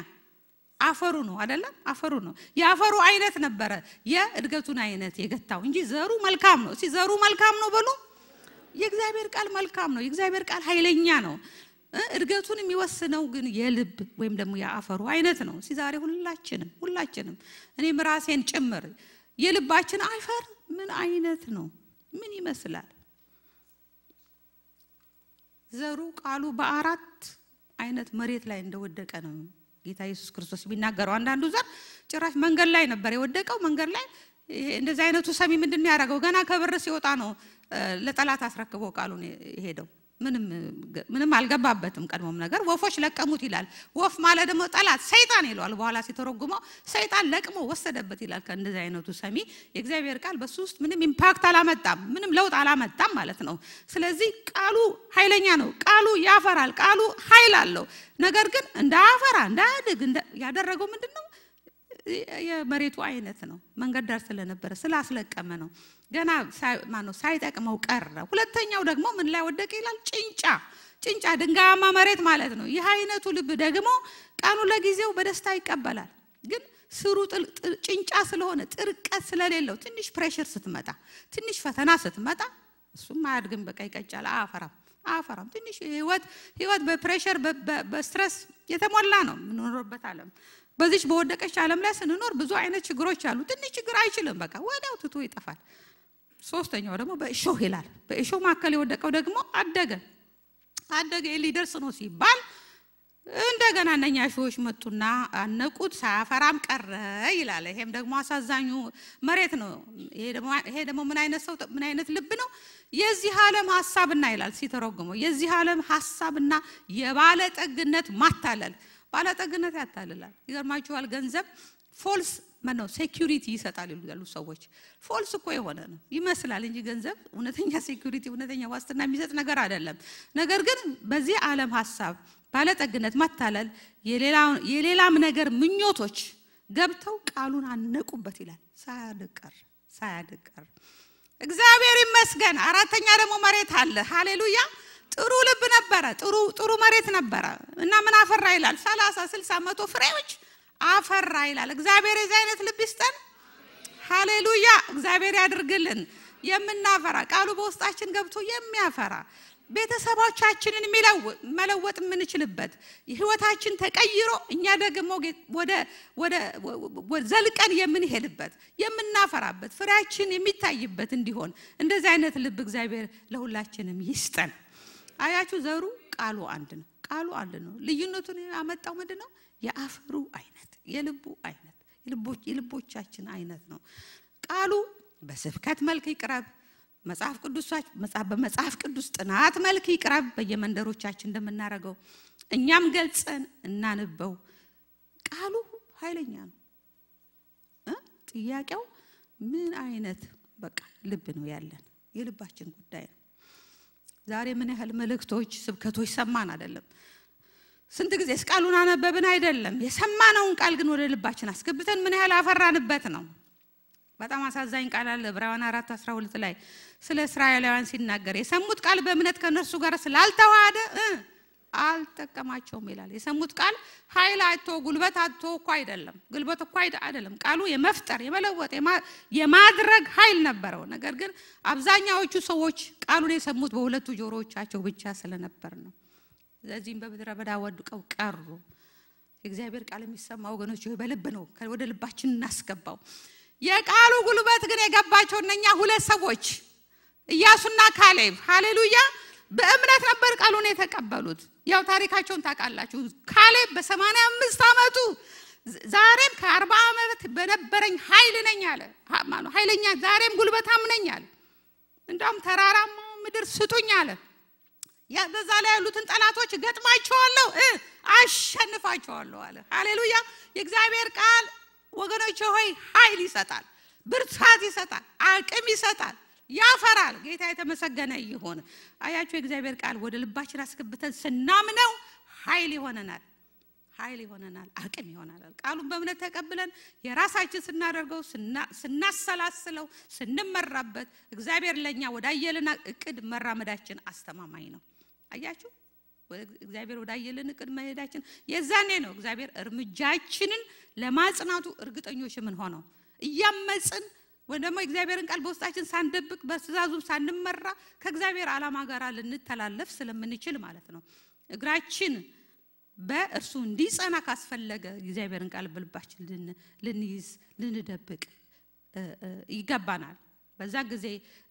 አፈሩ ነው አይደለም? አፈሩ ነው። የአፈሩ አይነት ነበረ የእድገቱን አይነት የገታው እንጂ ዘሩ መልካም ነው። እስቲ ዘሩ መልካም ነው በሉ። የእግዚአብሔር ቃል መልካም ነው። የእግዚአብሔር ቃል ኃይለኛ ነው። እድገቱን የሚወስነው ግን የልብ ወይም ደግሞ የአፈሩ አይነት ነው። እስቲ ዛሬ ሁላችንም ሁላችንም እኔም ራሴን ጭምር የልባችን አፈር ምን አይነት ነው? ምን ይመስላል? ዘሩ ቃሉ በአራት አይነት መሬት ላይ እንደወደቀ ነው ጌታ ኢየሱስ ክርስቶስ የሚናገረው። አንዳንዱ ዘር ጭራሽ መንገድ ላይ ነበር የወደቀው። መንገድ ላይ እንደዚህ አይነቱ ሰሚ ምንድን ያደረገው? ገና ከብር ሲወጣ ነው ለጠላት አስረክቦ ቃሉን የሄደው። ምንም አልገባበትም። ቀድሞም ነገር ወፎች ለቀሙት ይላል። ወፍ ማለት ደግሞ ጠላት ሰይጣን ይለዋል። በኋላ ሲተረጉመው ሰይጣን ለቅሞ ወሰደበት ይላል። ከእንደዚህ አይነቱ ሰሚ የእግዚአብሔር ቃል በሱ ውስጥ ምንም ኢምፓክት አላመጣም፣ ምንም ለውጥ አላመጣም ማለት ነው። ስለዚህ ቃሉ ኃይለኛ ነው። ቃሉ ያፈራል። ቃሉ ኃይል አለው። ነገር ግን እንዳያፈራ እንዳያድግ ያደረገው ምንድን ነው? የመሬቱ አይነት ነው። መንገድ ዳር ስለነበረ ስላስለቀመ ነው። ገና ማነው ሳይጠቅመው ቀረ። ሁለተኛው ደግሞ ምን ላይ ወደቀ ይላል? ጭንጫ ጭንጫ ድንጋያማ መሬት ማለት ነው። ይህ አይነቱ ልብ ደግሞ ቀኑ ለጊዜው በደስታ ይቀበላል፣ ግን ስሩ ጭንጫ ስለሆነ ጥርቀት ስለሌለው ትንሽ ፕሬሽር ስትመጣ፣ ትንሽ ፈተና ስትመጣ እሱም አያድግም። በቃ ይቀጫል። አፈራም አፈራም። ትንሽ ህይወት ህይወት በፕሬሽር በስትረስ የተሞላ ነው የምንኖርበት አለም በዚች በወደቀች ዓለም ላይ ስንኖር ብዙ አይነት ችግሮች አሉ። ትንሽ ችግር አይችልም፣ በቃ ወዲያው ትቶ ይጠፋል። ሶስተኛው ደግሞ በእሾህ ይላል። በእሾህ መካከል የወደቀው ደግሞ አደገ አደገ ሊደርስ ነው ሲባል እንደገና እነኛ እሾሆች መጡና አነቁት፣ ሳያፈራም ቀረ ይላል። ይሄም ደግሞ አሳዛኙ መሬት ነው። ይሄ ደግሞ ምን አይነት ሰው ምን አይነት ልብ ነው? የዚህ ዓለም ሀሳብና ይላል ሲተረጉመው የዚህ ዓለም ሀሳብና የባለጠግነት ማታለል ባለጠግነት ያታልላል። ይገርማችኋል። ገንዘብ ፎልስ ነው ሴኪሪቲ ይሰጣል ይሉ ሰዎች። ፎልስ እኮ የሆነ ነው ይመስላል እንጂ ገንዘብ እውነተኛ ሴኪሪቲ፣ እውነተኛ ዋስትና የሚሰጥ ነገር አይደለም። ነገር ግን በዚህ ዓለም ሀሳብ ባለጠግነት፣ ማታለል፣ የሌላም ነገር ምኞቶች ገብተው ቃሉን አነቁበት ይላል። ሳያደቀር ሳያደቀር እግዚአብሔር ይመስገን። አራተኛ ደግሞ መሬት አለ። ሀሌሉያ ጥሩ ልብ ነበረ፣ ጥሩ ጥሩ መሬት ነበረ እና ምን አፈራ ይላል። ሰላሳ ስልሳ መቶ ፍሬዎች አፈራ ይላል። እግዚአብሔር የዚህ አይነት ልብ ይስጠን። ሃሌሉያ! እግዚአብሔር ያድርግልን። የምናፈራ ቃሉ በውስጣችን ገብቶ የሚያፈራ ቤተሰቦቻችንን መለወጥ የምንችልበት ህይወታችን ተቀይሮ እኛ ደግሞ ዘልቀን የምንሄድበት የምናፈራበት ፍሬያችን የሚታይበት እንዲሆን እንደዚህ አይነት ልብ እግዚአብሔር ለሁላችንም ይስጠን። አያችሁ፣ ዘሩ ቃሉ አንድ ነው። ቃሉ አንድ ነው። ልዩነቱን ያመጣው ምንድን ነው? የአፈሩ አይነት፣ የልቡ አይነት፣ የልቦቻችን አይነት ነው። ቃሉ በስብከት መልክ ይቅረብ፣ መጽሐፍ በመጽሐፍ ቅዱስ ጥናት መልክ ይቅረብ፣ በየመንደሮቻችን እንደምናደርገው እኛም ገልጸን እናንበው። ቃሉ ኃይለኛ ነው። ጥያቄው ምን አይነት በቃ ልብ ነው ያለን? የልባችን ጉዳይ ነው። ዛሬ ምን ያህል መልእክቶች፣ ስብከቶች ሰማን አይደለም። ስንት ጊዜ ስቃሉን አነበብን አይደለም። የሰማነውን ቃል ግን ወደ ልባችን አስገብተን ምን ያህል አፈራንበት ነው። በጣም አሳዛኝ ቃል አለ ዕብራውያን አራት አስራ ሁለት ላይ ስለ እስራኤላውያን ሲናገር የሰሙት ቃል በእምነት ከእነርሱ ጋር ስላልተዋሃደ አልጠቀማቸውም ይላል። የሰሙት ቃል ኃይል አቶ ጉልበት አቶ እኮ አይደለም፣ ጉልበት እኮ አይደለም። ቃሉ የመፍጠር የመለወጥ የማድረግ ኃይል ነበረው። ነገር ግን አብዛኛዎቹ ሰዎች ቃሉን የሰሙት በሁለቱ ጆሮዎቻቸው ብቻ ስለነበር ነው። ስለዚህም በምድረ በዳ ወድቀው ቀሩ። የእግዚአብሔር ቃል የሚሰማ ወገኖች ሆይ በልብ ነው፣ ወደ ልባችን እናስገባው። የቃሉ ጉልበት ግን የገባቸው እነኛ ሁለት ሰዎች ኢያሱና ካሌብ። ሃሌሉያ በእምነት ነበር ቃሉን የተቀበሉት። ያው ታሪካቸውን ታውቃላችሁ። ካሌብ በሰማንያ አምስት ዓመቱ ዛሬም ከአርባ ዓመት በነበረኝ ኃይል ነኝ አለ። ኃይለኛ ዛሬም ጉልበታም ነኝ አለ። እንዳውም ተራራማ ምድር ስጡኝ አለ። በዛ ላይ ያሉትን ጠላቶች ገጥማቸዋለሁ፣ አሸንፋቸዋለሁ አለ። ሀሌሉያ! የእግዚአብሔር ቃል ወገኖች ሆይ ኃይል ይሰጣል፣ ብርታት ይሰጣል፣ አቅም ይሰጣል። ያፈራል። ጌታ የተመሰገነ ይሁን። አያችሁ፣ የእግዚአብሔር ቃል ወደ ልባችን አስገብተን ስናምነው ኃይል ይሆነናል፣ ኃይል ይሆነናል፣ አቅም ይሆናል። ቃሉን በእምነት ተቀብለን የራሳችን ስናደርገው፣ ስናሰላስለው፣ ስንመራበት እግዚአብሔር ለእኛ ወዳየልን እቅድ መራመዳችን አስተማማኝ ነው። አያችሁ እግዚአብሔር ወዳየልን እቅድ መሄዳችን የዛኔ ነው እግዚአብሔር እርምጃችንን ለማጽናቱ እርግጠኞች ምን ሆነው እያመፅን ወይ ደግሞ እግዚአብሔርን ቃል በውስጣችን ሳንደብቅ በትእዛዙም ሳንመራ ከእግዚአብሔር ዓላማ ጋር ልንተላለፍ ስለምንችል ማለት ነው። እግራችን በእርሱ እንዲጸና ካስፈለገ እግዚአብሔርን ቃል በልባችን ልንይዝ ልንደብቅ ይገባናል። በዛ ጊዜ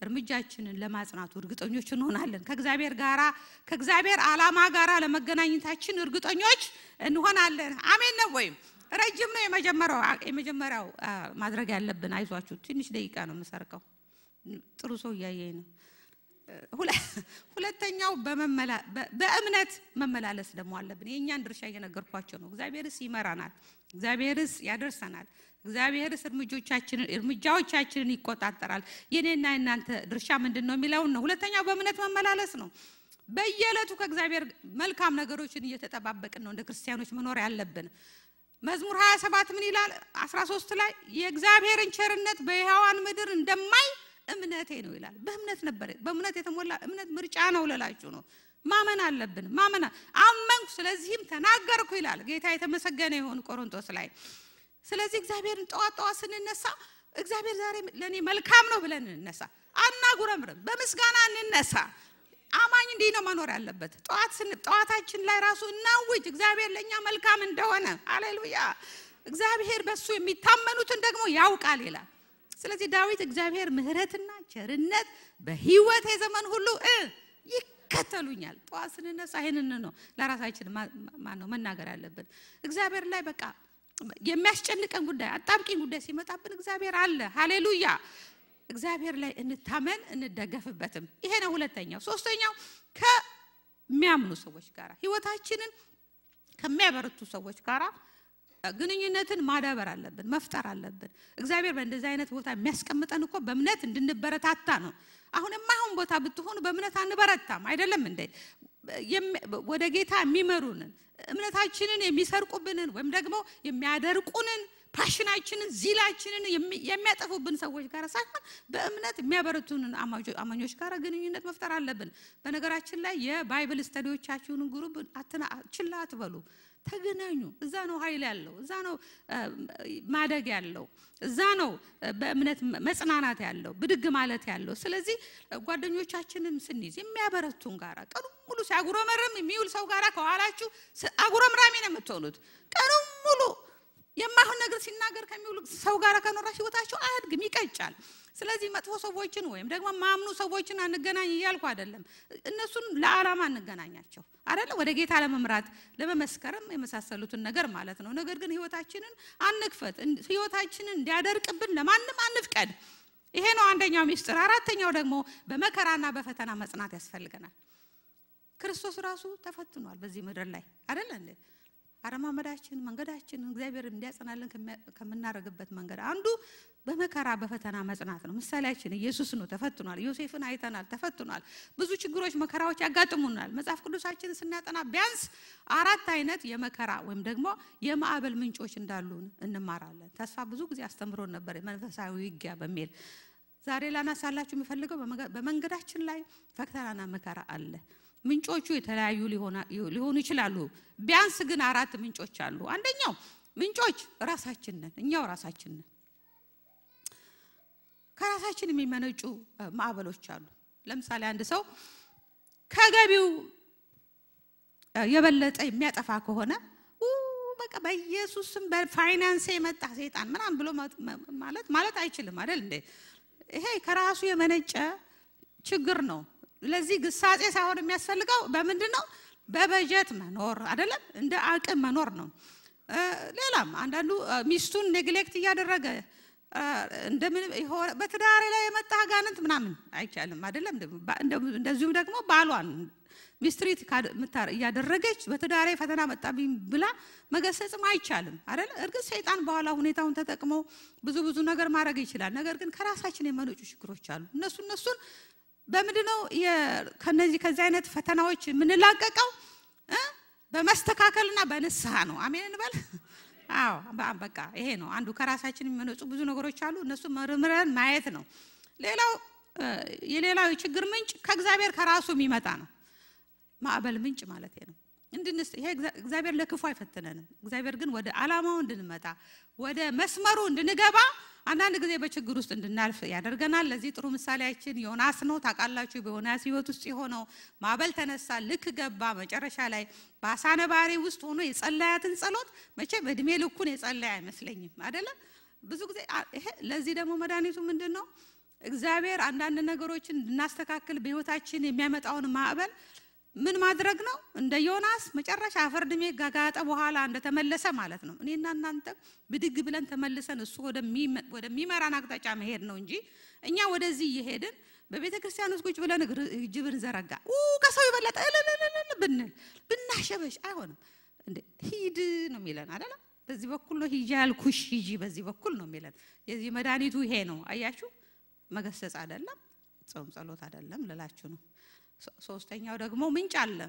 እርምጃችንን ለማጽናቱ እርግጠኞች እንሆናለን። ከእግዚአብሔር ጋራ ከእግዚአብሔር ዓላማ ጋራ ለመገናኘታችን እርግጠኞች እንሆናለን። አሜን ነው ወይም ረጅም ነው። የመጀመሪያው የመጀመሪያው ማድረግ ያለብን አይዟችሁ፣ ትንሽ ደቂቃ ነው የምሰርቀው። ጥሩ ሰው እያየኝ ነው። ሁለተኛው በእምነት መመላለስ ደግሞ አለብን። የእኛን ድርሻ እየነገርኳቸው ነው። እግዚአብሔርስ ይመራናል፣ እግዚአብሔርስ ያደርሰናል፣ እግዚአብሔርስ እርምጃዎቻችንን ይቆጣጠራል። የኔና የእናንተ ድርሻ ምንድን ነው የሚለውን ነው። ሁለተኛው በእምነት መመላለስ ነው። በየዕለቱ ከእግዚአብሔር መልካም ነገሮችን እየተጠባበቅን ነው እንደ ክርስቲያኖች መኖር ያለብን። መዝሙር 27 ምን ይላል? 13 ላይ የእግዚአብሔርን ቸርነት በሕያዋን ምድር እንደማይ እምነቴ ነው ይላል። በእምነት ነበር። በእምነት የተሞላ እምነት ምርጫ ነው ልላችሁ ነው። ማመን አለብን። ማመን አመንኩ፣ ስለዚህም ተናገርኩ ይላል ጌታ። የተመሰገነ ይሁን ቆሮንቶስ ላይ። ስለዚህ እግዚአብሔርን ጠዋት ጠዋት ስንነሳ እግዚአብሔር ዛሬ ለእኔ መልካም ነው ብለን እንነሳ። አናጉረምርም፣ በምስጋና እንነሳ። አማኝ እንዲህ ነው መኖር ያለበት። ጠዋታችን ላይ ራሱ እናውጅ እግዚአብሔር ለእኛ መልካም እንደሆነ። አሌሉያ። እግዚአብሔር በእሱ የሚታመኑትን ደግሞ ያውቃል ይላል። ስለዚህ ዳዊት እግዚአብሔር ምሕረትና ቸርነት በህይወት የዘመን ሁሉ ይከተሉኛል። ጠዋት ስንነሳ ይህንን ነው ለራሳችን ማን ነው መናገር ያለብን። እግዚአብሔር ላይ በቃ የሚያስጨንቀን ጉዳይ አጣብቂን ጉዳይ ሲመጣብን እግዚአብሔር አለ። ሀሌሉያ እግዚአብሔር ላይ እንታመን እንደገፍበትም። ይሄ ነው ሁለተኛው። ሶስተኛው ከሚያምኑ ሰዎች ጋር ህይወታችንን ከሚያበረቱ ሰዎች ጋር ግንኙነትን ማዳበር አለብን፣ መፍጠር አለብን። እግዚአብሔር በእንደዚህ አይነት ቦታ የሚያስቀምጠን እኮ በእምነት እንድንበረታታ ነው። አሁን የማይሆን ቦታ ብትሆኑ በእምነት አንበረታም አይደለም እንዴ? ወደ ጌታ የሚመሩንን እምነታችንን የሚሰርቁብንን ወይም ደግሞ የሚያደርቁንን ፓሽናችንን ዚላችንን የሚያጠፉብን ሰዎች ጋር ሳይሆን በእምነት የሚያበረቱን አማኞች ጋር ግንኙነት መፍጠር አለብን። በነገራችን ላይ የባይብል ስተዲዎቻችሁን ግሩፕ ችላ አትበሉ። ተገናኙ። እዛ ነው ኃይል ያለው፣ እዛ ነው ማደግ ያለው፣ እዛ ነው በእምነት መጽናናት ያለው፣ ብድግ ማለት ያለው። ስለዚህ ጓደኞቻችንም ስንይዝ የሚያበረቱን ጋራ ቀኑ ሙሉ ሲያጉረመርም የሚውል ሰው ጋራ ከኋላችሁ አጉረምራሚ ነው የምትሆኑት ቀኑ ሙሉ የማይሆን ነገር ሲናገር ከሚውል ሰው ጋር ከኖራሽ ህይወታችሁ አያድግም፣ ይቀጫል። ስለዚህ መጥፎ ሰዎችን ወይም ደግሞ ማምኑ ሰዎችን አንገናኝ እያልኩ አይደለም። እነሱን ለዓላማ አንገናኛቸው አይደለ ወደ ጌታ ለመምራት ለመመስከርም የመሳሰሉትን ነገር ማለት ነው። ነገር ግን ህይወታችንን አንክፈት፣ ህይወታችንን እንዲያደርቅብን ለማንም አንፍቀድ። ይሄ ነው አንደኛው ሚስጥር። አራተኛው ደግሞ በመከራና በፈተና መጽናት ያስፈልገናል። ክርስቶስ ራሱ ተፈትኗል በዚህ ምድር ላይ አይደለ አረማመዳችን መንገዳችን እግዚአብሔር እንዲያጸናልን ከምናደርግበት መንገድ አንዱ በመከራ በፈተና መጽናት ነው። ምሳሌያችን ኢየሱስ ነው። ተፈትኗል። ዮሴፍን አይተናል። ተፈትኗል። ብዙ ችግሮች፣ መከራዎች ያጋጥሙናል። መጽሐፍ ቅዱሳችንን ስናጠና ቢያንስ አራት አይነት የመከራ ወይም ደግሞ የማዕበል ምንጮች እንዳሉ እንማራለን። ተስፋ ብዙ ጊዜ አስተምሮ ነበር መንፈሳዊ ውጊያ በሚል ዛሬ ላናሳላችሁ የምፈልገው በመንገዳችን ላይ ፈተናና መከራ አለ። ምንጮቹ የተለያዩ ሊሆኑ ይችላሉ። ቢያንስ ግን አራት ምንጮች አሉ። አንደኛው ምንጮች ራሳችን ነን፣ እኛው ራሳችን ነን። ከራሳችን የሚመነጩ ማዕበሎች አሉ። ለምሳሌ አንድ ሰው ከገቢው የበለጠ የሚያጠፋ ከሆነ በቃ በኢየሱስም በፋይናንስ የመጣ ሰይጣን ምናምን ብሎ ማለት ማለት አይችልም አይደል እንዴ? ይሄ ከራሱ የመነጨ ችግር ነው። ለዚህ ግሳጼ ሳይሆን የሚያስፈልገው በምንድን ነው? በበጀት መኖር አይደለም፣ እንደ አቅም መኖር ነው። ሌላም አንዳንዱ ሚስቱን ኔግሌክት እያደረገ እንደምን የሆነ በትዳሬ ላይ የመጣ ጋንንት ምናምን አይቻልም አይደለም። እንደዚሁም ደግሞ ባሏን ሚስትሪት እያደረገች በትዳሬ ፈተና መጣብኝ ብላ መገሰጽም አይቻልም አይደል? እርግጥ ሰይጣን በኋላ ሁኔታውን ተጠቅሞ ብዙ ብዙ ነገር ማድረግ ይችላል። ነገር ግን ከራሳችን የመነጩ ችግሮች አሉ። እነሱ እነሱን በምንድን ነው ከነዚህ ከዚህ አይነት ፈተናዎች የምንላቀቀው? በመስተካከልና በንስሐ ነው። አሜን እንበል። አዎ በቃ ይሄ ነው አንዱ። ከራሳችን የሚመነጹ ብዙ ነገሮች አሉ። እነሱ መርምረን ማየት ነው። ሌላው የሌላው የችግር ምንጭ ከእግዚአብሔር ከራሱ የሚመጣ ነው። ማዕበል ምንጭ ማለት ነው። እንድንስ ይሄ እግዚአብሔር ለክፉ አይፈትነንም። እግዚአብሔር ግን ወደ ዓላማው እንድንመጣ ወደ መስመሩ እንድንገባ አንዳንድ ጊዜ በችግር ውስጥ እንድናልፍ ያደርገናል። ለዚህ ጥሩ ምሳሌያችን ዮናስ ነው። ታውቃላችሁ፣ በዮናስ ሕይወት ውስጥ የሆነው ማዕበል ተነሳ፣ ልክ ገባ። መጨረሻ ላይ በአሳ ነባሪ ውስጥ ሆኖ የጸለያትን ጸሎት መቼም እድሜ ልኩን የጸለያ አይመስለኝም አይደለም። ብዙ ጊዜ ይሄ ለዚህ ደግሞ መድኃኒቱ ምንድን ነው? እግዚአብሔር አንዳንድ ነገሮችን እንድናስተካክል በሕይወታችን የሚያመጣውን ማዕበል ምን ማድረግ ነው? እንደ ዮናስ መጨረሻ አፈር ድሜ ጋጋጠ በኋላ እንደተመለሰ ማለት ነው። እኔና እናንተ ብድግ ብለን ተመልሰን እሱ ወደሚመራን አቅጣጫ መሄድ ነው እንጂ እኛ ወደዚህ እየሄድን በቤተ ክርስቲያን ውስጥ ቁጭ ብለን እጅ ብንዘረጋ ከሰው የበለጠ እልልልል ብንል ብናሸበሽ አይሆንም። ሂድ ነው የሚለን አደለ? በዚህ በኩል ነው ሂጂ ያልኩሽ፣ ሂጂ በዚህ በኩል ነው የሚለን። የዚህ መድኃኒቱ ይሄ ነው። አያችሁ፣ መገሰጽ አይደለም ጾም ጸሎት አይደለም ልላችሁ ነው። ሶስተኛው ደግሞ ምንጭ አለ።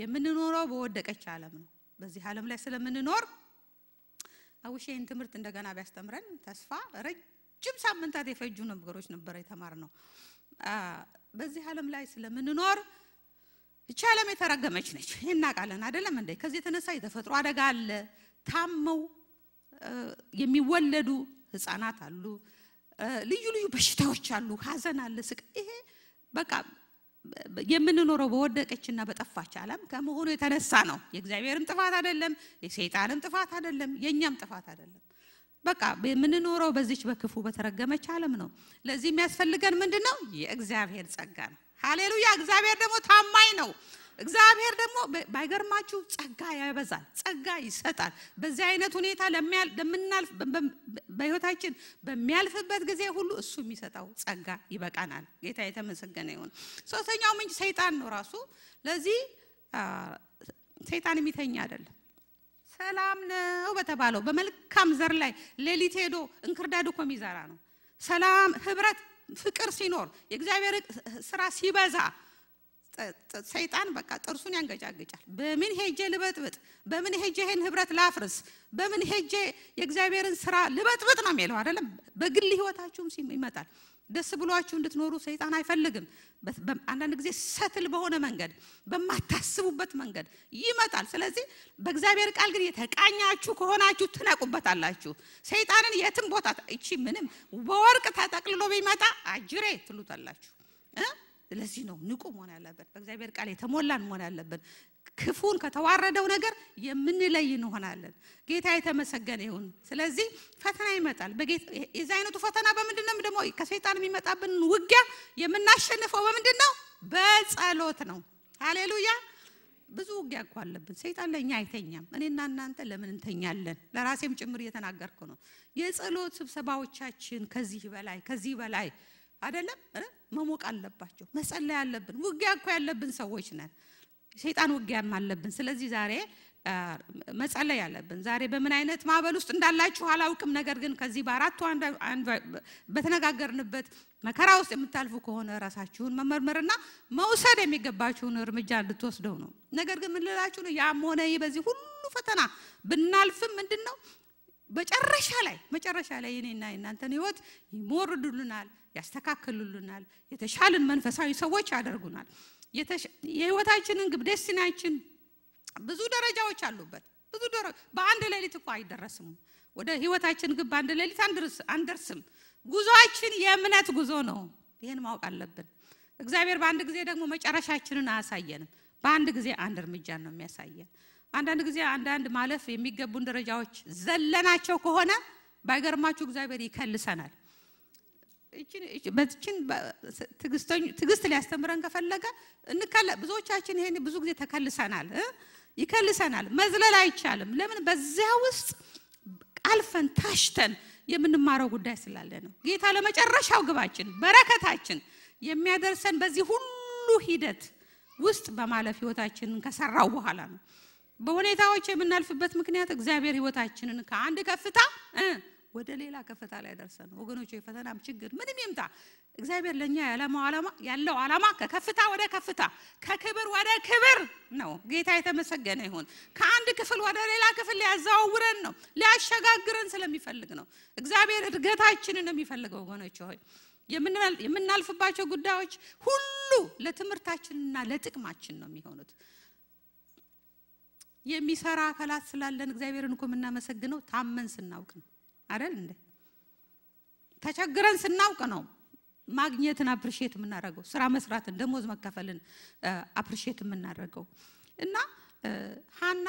የምንኖረው በወደቀች ዓለም ነው። በዚህ ዓለም ላይ ስለምንኖር አውሼ ይህን ትምህርት እንደገና ቢያስተምረን ተስፋ ረጅም ሳምንታት የፈጁ ነገሮች ነበረ የተማርነው። በዚህ ዓለም ላይ ስለምንኖር እቺ ዓለም የተረገመች ነች። ይህን እናውቃለን አይደለም እንዴ? ከዚህ የተነሳ የተፈጥሮ አደጋ አለ። ታመው የሚወለዱ ህፃናት አሉ። ልዩ ልዩ በሽታዎች አሉ። ሀዘን አለ። ስቃይ ይሄ በቃ የምንኖረው በወደቀችና በጠፋች ዓለም ከመሆኑ የተነሳ ነው። የእግዚአብሔርም ጥፋት አይደለም፣ የሰይጣንም ጥፋት አይደለም፣ የእኛም ጥፋት አይደለም። በቃ የምንኖረው በዚች በክፉ በተረገመች ዓለም ነው። ለዚህ የሚያስፈልገን ምንድን ነው? የእግዚአብሔር ጸጋ ነው። ሃሌሉያ! እግዚአብሔር ደግሞ ታማኝ ነው። እግዚአብሔር ደግሞ ባይገርማችሁ ጸጋ ያበዛል፣ ጸጋ ይሰጣል። በዚህ አይነት ሁኔታ ለምናልፍ በህይወታችን በሚያልፍበት ጊዜ ሁሉ እሱ የሚሰጠው ጸጋ ይበቃናል። ጌታ የተመሰገነ ይሁን። ሶስተኛው ምንጭ ሰይጣን ነው ራሱ። ለዚህ ሰይጣን የሚተኛ አይደለም። ሰላም ነው በተባለው በመልካም ዘር ላይ ሌሊት ሄዶ እንክርዳድ እኮ የሚዘራ ነው። ሰላም፣ ህብረት፣ ፍቅር ሲኖር የእግዚአብሔር ስራ ሲበዛ ሰይጣን በቃ ጥርሱን ያንገጫግጫል። በምን ሄጄ ልበጥብጥ፣ በምን ሄጄ ይህን ህብረት ላፍርስ፣ በምን ሄጄ የእግዚአብሔርን ስራ ልበጥብጥ ነው የሚለው አይደለም። በግል ህይወታችሁም ይመጣል። ደስ ብሏችሁ እንድትኖሩ ሰይጣን አይፈልግም። አንዳንድ ጊዜ ሰትል በሆነ መንገድ፣ በማታስቡበት መንገድ ይመጣል። ስለዚህ በእግዚአብሔር ቃል ግን የተቃኛችሁ ከሆናችሁ ትነቁበታላችሁ። ሰይጣንን የትም ቦታ እቺ ምንም በወርቅ ተጠቅልሎ ቢመጣ አጅሬ ትሉታላችሁ። ስለዚህ ነው ንቁ መሆን ያለብን። በእግዚአብሔር ቃል የተሞላን መሆን ያለብን። ክፉን ከተዋረደው ነገር የምንለይ እንሆናለን። ጌታ የተመሰገነ ይሁን። ስለዚህ ፈተና ይመጣል። የዚህ አይነቱ ፈተና በምንድን ነው? ደግሞ ከሰይጣን የሚመጣብን ውጊያ የምናሸንፈው በምንድን ነው? በጸሎት ነው። ሃሌሉያ። ብዙ ውጊያ እኮ አለብን። ሰይጣን ለእኛ አይተኛም። እኔና እናንተ ለምን እንተኛለን? ለራሴም ጭምር እየተናገርኩ ነው። የጸሎት ስብሰባዎቻችን ከዚህ በላይ ከዚህ በላይ አይደለም መሞቅ አለባቸው። መጸለይ አለብን። ውጊያ እኮ ያለብን ሰዎች ነን። ሰይጣን ውጊያም አለብን። ስለዚህ ዛሬ መጸለይ ያለብን ዛሬ በምን አይነት ማዕበል ውስጥ እንዳላችሁ አላውቅም። ነገር ግን ከዚህ በአራቱ በተነጋገርንበት መከራ ውስጥ የምታልፉ ከሆነ ራሳችሁን መመርመርና መውሰድ የሚገባችሁን እርምጃ እንድትወስደው ነው። ነገር ግን ምን ነው? ያም ሆነ ይህ በዚህ ሁሉ ፈተና ብናልፍም ምንድን ነው መጨረሻ ላይ መጨረሻ ላይ እኔና እናንተን ህይወት ይሞርዱልናል ያስተካክሉልናል፣ የተሻልን መንፈሳዊ ሰዎች ያደርጉናል። የህይወታችንን ግብ ዴስቲናችን ብዙ ደረጃዎች አሉበት። ብዙ በአንድ ሌሊት እኮ አይደረስም። ወደ ህይወታችን ግብ በአንድ ሌሊት አንደርስም። ጉዞአችን የእምነት ጉዞ ነው። ይህን ማወቅ አለብን። እግዚአብሔር በአንድ ጊዜ ደግሞ መጨረሻችንን አያሳየንም። በአንድ ጊዜ አንድ እርምጃ ነው የሚያሳየን። አንዳንድ ጊዜ አንዳንድ ማለፍ የሚገቡን ደረጃዎች ዘለናቸው ከሆነ ባይገርማችሁ እግዚአብሔር ይከልሰናል። በዚችን ትዕግስት ሊያስተምረን ከፈለገ ብዙዎቻችን ይሄን ብዙ ጊዜ ተከልሰናል፣ ይከልሰናል። መዝለል አይቻልም። ለምን? በዚያ ውስጥ አልፈን ታሽተን የምንማረው ጉዳይ ስላለ ነው። ጌታ ለመጨረሻው ግባችን በረከታችን የሚያደርሰን በዚህ ሁሉ ሂደት ውስጥ በማለፍ ህይወታችንን ከሰራው በኋላ ነው። በሁኔታዎች የምናልፍበት ምክንያት እግዚአብሔር ህይወታችንን ከአንድ ከፍታ ወደ ሌላ ከፍታ ላይ ደርሰን ወገኖች፣ የፈተናም ችግር ምንም ይምጣ እግዚአብሔር ለእኛ ያለው ዓላማ ከከፍታ ወደ ከፍታ ከክብር ወደ ክብር ነው። ጌታ የተመሰገነ ይሁን። ከአንድ ክፍል ወደ ሌላ ክፍል ሊያዘዋውረን ነው፣ ሊያሸጋግረን ስለሚፈልግ ነው። እግዚአብሔር እድገታችንን ነው የሚፈልገው። ወገኖች ሆይ የምናልፍባቸው ጉዳዮች ሁሉ ለትምህርታችንና ለጥቅማችን ነው የሚሆኑት። የሚሰራ አካላት ስላለን እግዚአብሔርን እኮ የምናመሰግነው ታመን ስናውቅ ነው። አይደል እንደ ተቸግረን ስናውቅ ነው ማግኘትን አፕሪሼት የምናደርገው፣ ስራ መስራትን፣ ደሞዝ መከፈልን አፕሪሼት የምናደርገው እና ሀና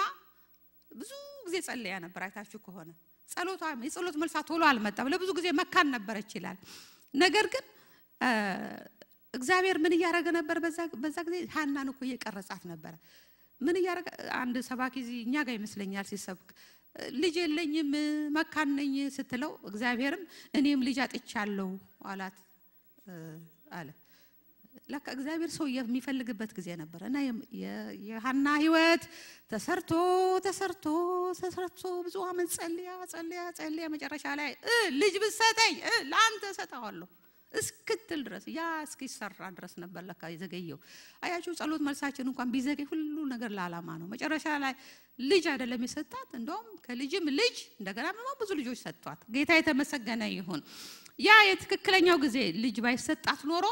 ብዙ ጊዜ ጸለያ ነበር። አይታችሁ ከሆነ ጸሎቷ የጸሎት መልሳ ቶሎ አልመጣም። ለብዙ ጊዜ መካን ነበረች ይላል። ነገር ግን እግዚአብሔር ምን እያደረገ ነበር? በዛ ጊዜ ሀናን እኮ እየቀረጻት ነበረ። ምን እያደረገ አንድ ሰባኪ እኛ ጋር ይመስለኛል ሲሰብክ ልጅ የለኝም መካን ነኝ ስትለው እግዚአብሔርም እኔም ልጅ አጥቻለሁ አላት አለ። ለካ እግዚአብሔር ሰው የሚፈልግበት ጊዜ ነበር እና የሀና ህይወት ተሰርቶ ተሰርቶ ተሰርቶ ብዙ አመት ጸልያ ጸልያ ጸልያ መጨረሻ ላይ ልጅ ብሰጠኝ ለአንተ እሰጠዋለሁ እስክትል ድረስ ያ እስኪሰራ ድረስ ነበር ለካ የዘገየው። አያችሁ፣ ጸሎት መልሳችን እንኳን ቢዘገይ ሁሉ ነገር ለዓላማ ነው። መጨረሻ ላይ ልጅ አይደለም የሰጣት፣ እንደውም ከልጅም ልጅ እንደገና ደግሞ ብዙ ልጆች ሰጥቷት፣ ጌታ የተመሰገነ ይሁን። ያ የትክክለኛው ጊዜ ልጅ ባይሰጣት ኖሮ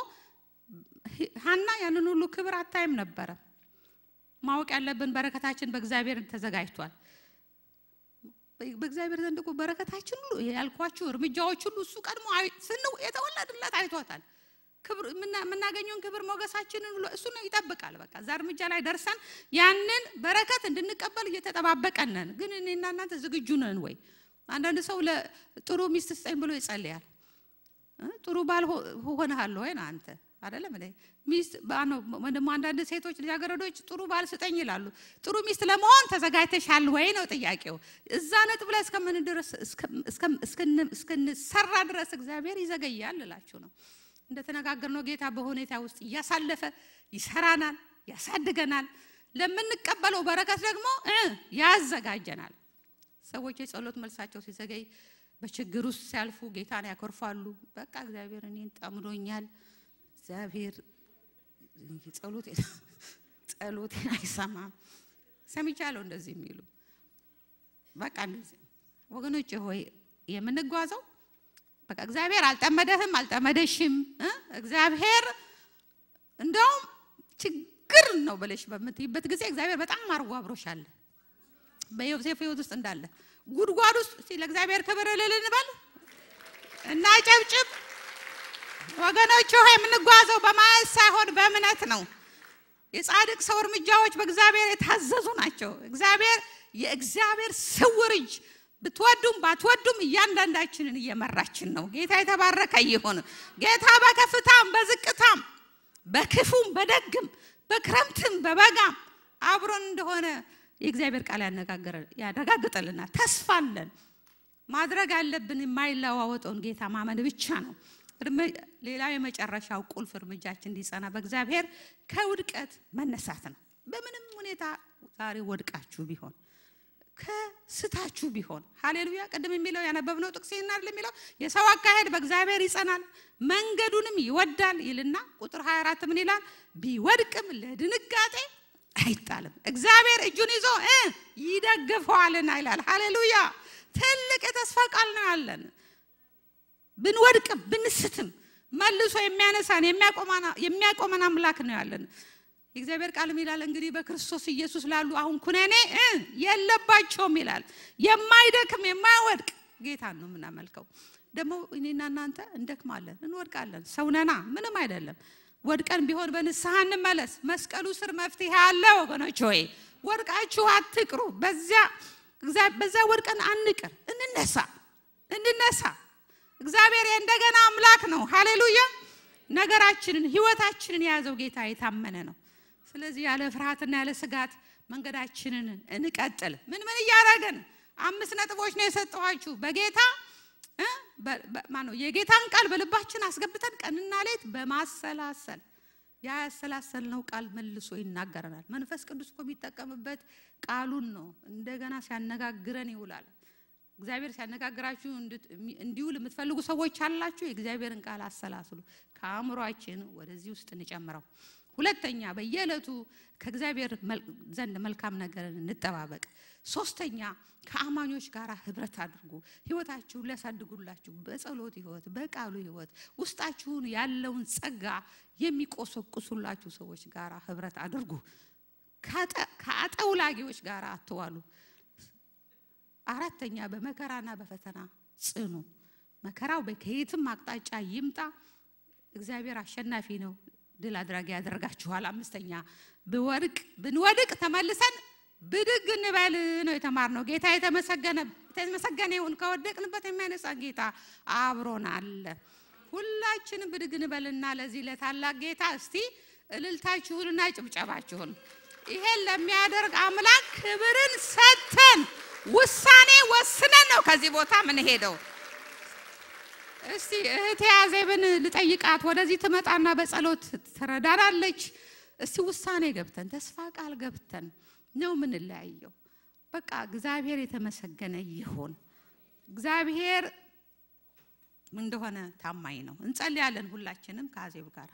ሀና ያንን ሁሉ ክብር አታይም ነበረ። ማወቅ ያለብን በረከታችን በእግዚአብሔር ተዘጋጅቷል። በእግዚአብሔር ዘንድ እኮ በረከታችን ሁሉ ያልኳችሁ እርምጃዎች ሁሉ እሱ ቀድሞ ስንው የተወለድለት አይቶታል። ክብር የምናገኘውን ክብር ሞገሳችንን ሁሉ እሱ ነው ይጠብቃል። በቃ እዛ እርምጃ ላይ ደርሰን ያንን በረከት እንድንቀበል እየተጠባበቀን ግን እኔና እናንተ ዝግጁ ነን ወይ? አንዳንድ ሰው ጥሩ ሚስት ስጠኝ ብሎ ይጸልያል። ጥሩ ባል ሆነሃለሁ ወይ አንተ አደለም? ሚስት ደግሞ አንዳንድ ሴቶች ልጃገረዶች ጥሩ ባል ስጠኝ ይላሉ። ጥሩ ሚስት ለመሆን ተዘጋጅተሻል ወይ ነው ጥያቄው። እዛ ነጥብ ላይ እስክንሰራ ድረስ እግዚአብሔር ይዘገያል እላችሁ ነው። እንደተነጋገርነው ጌታ በሁኔታ ውስጥ እያሳለፈ ይሰራናል፣ ያሳድገናል። ለምንቀበለው በረከት ደግሞ ያዘጋጀናል። ሰዎች የጸሎት መልሳቸው ሲዘገይ በችግር ውስጥ ሲያልፉ ጌታን ያኮርፋሉ። በቃ እግዚአብሔር እኔን ጠምዶኛል፣ እግዚአብሔር ጸሎቴን አይሰማም። ሰምቻለሁ እንደዚህ የሚሉ በቃ እንደዚህ ወገኖች ሆይ የምንጓዘው በቃ እግዚአብሔር አልጠመደህም አልጠመደሽም። እግዚአብሔር እንደውም ችግር ነው ብለሽ በምትይበት ጊዜ እግዚአብሔር በጣም አርጎ አብሮሻል። በዮሴፍ ህይወት ውስጥ እንዳለ ጉድጓድ ውስጥ ለእግዚአብሔር ክብር ልልንበል እና ጨብጭብ ወገኖች ሆይ የምንጓዘው በማየት ሳይሆን በእምነት ነው። የጻድቅ ሰው እርምጃዎች በእግዚአብሔር የታዘዙ ናቸው። እግዚአብሔር የእግዚአብሔር ስውር እጅ ብትወዱም ባትወዱም እያንዳንዳችንን እየመራችን ነው። ጌታ የተባረከ ይሁን። ጌታ በከፍታም በዝቅታም በክፉም በደግም በክረምትም በበጋም አብሮን እንደሆነ የእግዚአብሔር ቃል ያረጋግጥልናል። ተስፋ አለን። ማድረግ አለብን የማይለዋወጠውን ጌታ ማመን ብቻ ነው። ሌላ የመጨረሻው ቁልፍ እርምጃችን እንዲጸና በእግዚአብሔር ከውድቀት መነሳት ነው። በምንም ሁኔታ ዛሬ ወድቃችሁ ቢሆን ከስታችሁ ቢሆን ሀሌሉያ። ቅድም የሚለው ያነበብነው ጥቅስ ይህን የሚለው የሰው አካሄድ በእግዚአብሔር ይጸናል መንገዱንም ይወዳል ይልና ቁጥር 24 ምን ይላል? ቢወድቅም ለድንጋጤ አይጣልም፣ እግዚአብሔር እጁን ይዞ ይደግፈዋልና ይላል። ሀሌሉያ። ትልቅ የተስፋ ቃል ነው ያለን። ብንወድቅም ብንስትም መልሶ የሚያነሳን የሚያቆመን አምላክ ነው ያለን። የእግዚአብሔር ቃልም ይላል እንግዲህ በክርስቶስ ኢየሱስ ላሉ አሁን ኩነኔ የለባቸውም ይላል። የማይደክም የማይወድቅ ጌታን ነው የምናመልከው። ደግሞ እኔና እናንተ እንደክማለን፣ እንወድቃለን። ሰውነና ምንም አይደለም። ወድቀን ቢሆን በንስሐ እንመለስ። መስቀሉ ስር መፍትሄ አለ ወገኖች። ወይ ወድቃችሁ አትቅሩ። በዚያ ወድቀን አንቅር፣ እንነሳ እንነሳ እግዚአብሔር እንደገና አምላክ ነው። ሃሌሉያ! ነገራችንን ህይወታችንን የያዘው ጌታ የታመነ ነው። ስለዚህ ያለ ፍርሃትና ያለ ስጋት መንገዳችንን እንቀጥል። ምን ምን እያደረግን? አምስት ነጥቦች ነው የሰጠኋችሁ። በጌታ ማነው የጌታን ቃል በልባችን አስገብተን ቀንና ሌት በማሰላሰል ያሰላሰልነው ቃል መልሶ ይናገረናል። መንፈስ ቅዱስ እኮ የሚጠቀምበት ቃሉን ነው። እንደገና ሲያነጋግረን ይውላል። እግዚአብሔር ሲያነጋግራችሁ እንዲውል የምትፈልጉ ሰዎች አላችሁ። የእግዚአብሔርን ቃል አሰላስሉ፣ ከአእምሯችን ወደዚህ ውስጥ እንጨምረው። ሁለተኛ በየዕለቱ ከእግዚአብሔር ዘንድ መልካም ነገርን እንጠባበቅ። ሶስተኛ ከአማኞች ጋር ህብረት አድርጉ። ህይወታችሁን ሊያሳድጉላችሁ በጸሎት ህይወት፣ በቃሉ ህይወት ውስጣችሁን ያለውን ጸጋ የሚቆሰቁሱላችሁ ሰዎች ጋር ህብረት አድርጉ። ከአጠውላጊዎች ጋር አትዋሉ። አራተኛ በመከራና በፈተና ጽኑ። መከራው ከየትም አቅጣጫ ይምጣ፣ እግዚአብሔር አሸናፊ ነው፣ ድል አድራጊ ያደርጋችኋል። አምስተኛ ብወድቅ ብንወድቅ ተመልሰን ብድግ እንበል ነው የተማርነው። ጌታ የተመሰገነ ይሁን። ከወደቅንበት የሚያነሳ ጌታ አብሮን አለ። ሁላችንም ብድግ እንበልና ለዚህ ለታላቅ ጌታ እስቲ እልልታችሁንና ጭብጨባችሁን ይሄን ለሚያደርግ አምላክ ክብርን ሰጥተን ውሳኔ ወስነን ነው ከዚህ ቦታ ምን ሄደው። እስቲ እህቴ ያዜብን ልጠይቃት። ወደዚህ ትመጣና በጸሎት ትረዳናለች። እስቲ ውሳኔ ገብተን ተስፋ ቃል ገብተን ነው ምንለያየው። በቃ እግዚአብሔር የተመሰገነ ይሁን። እግዚአብሔር እንደሆነ ታማኝ ነው። እንጸልያለን ሁላችንም ከአዜብ ጋር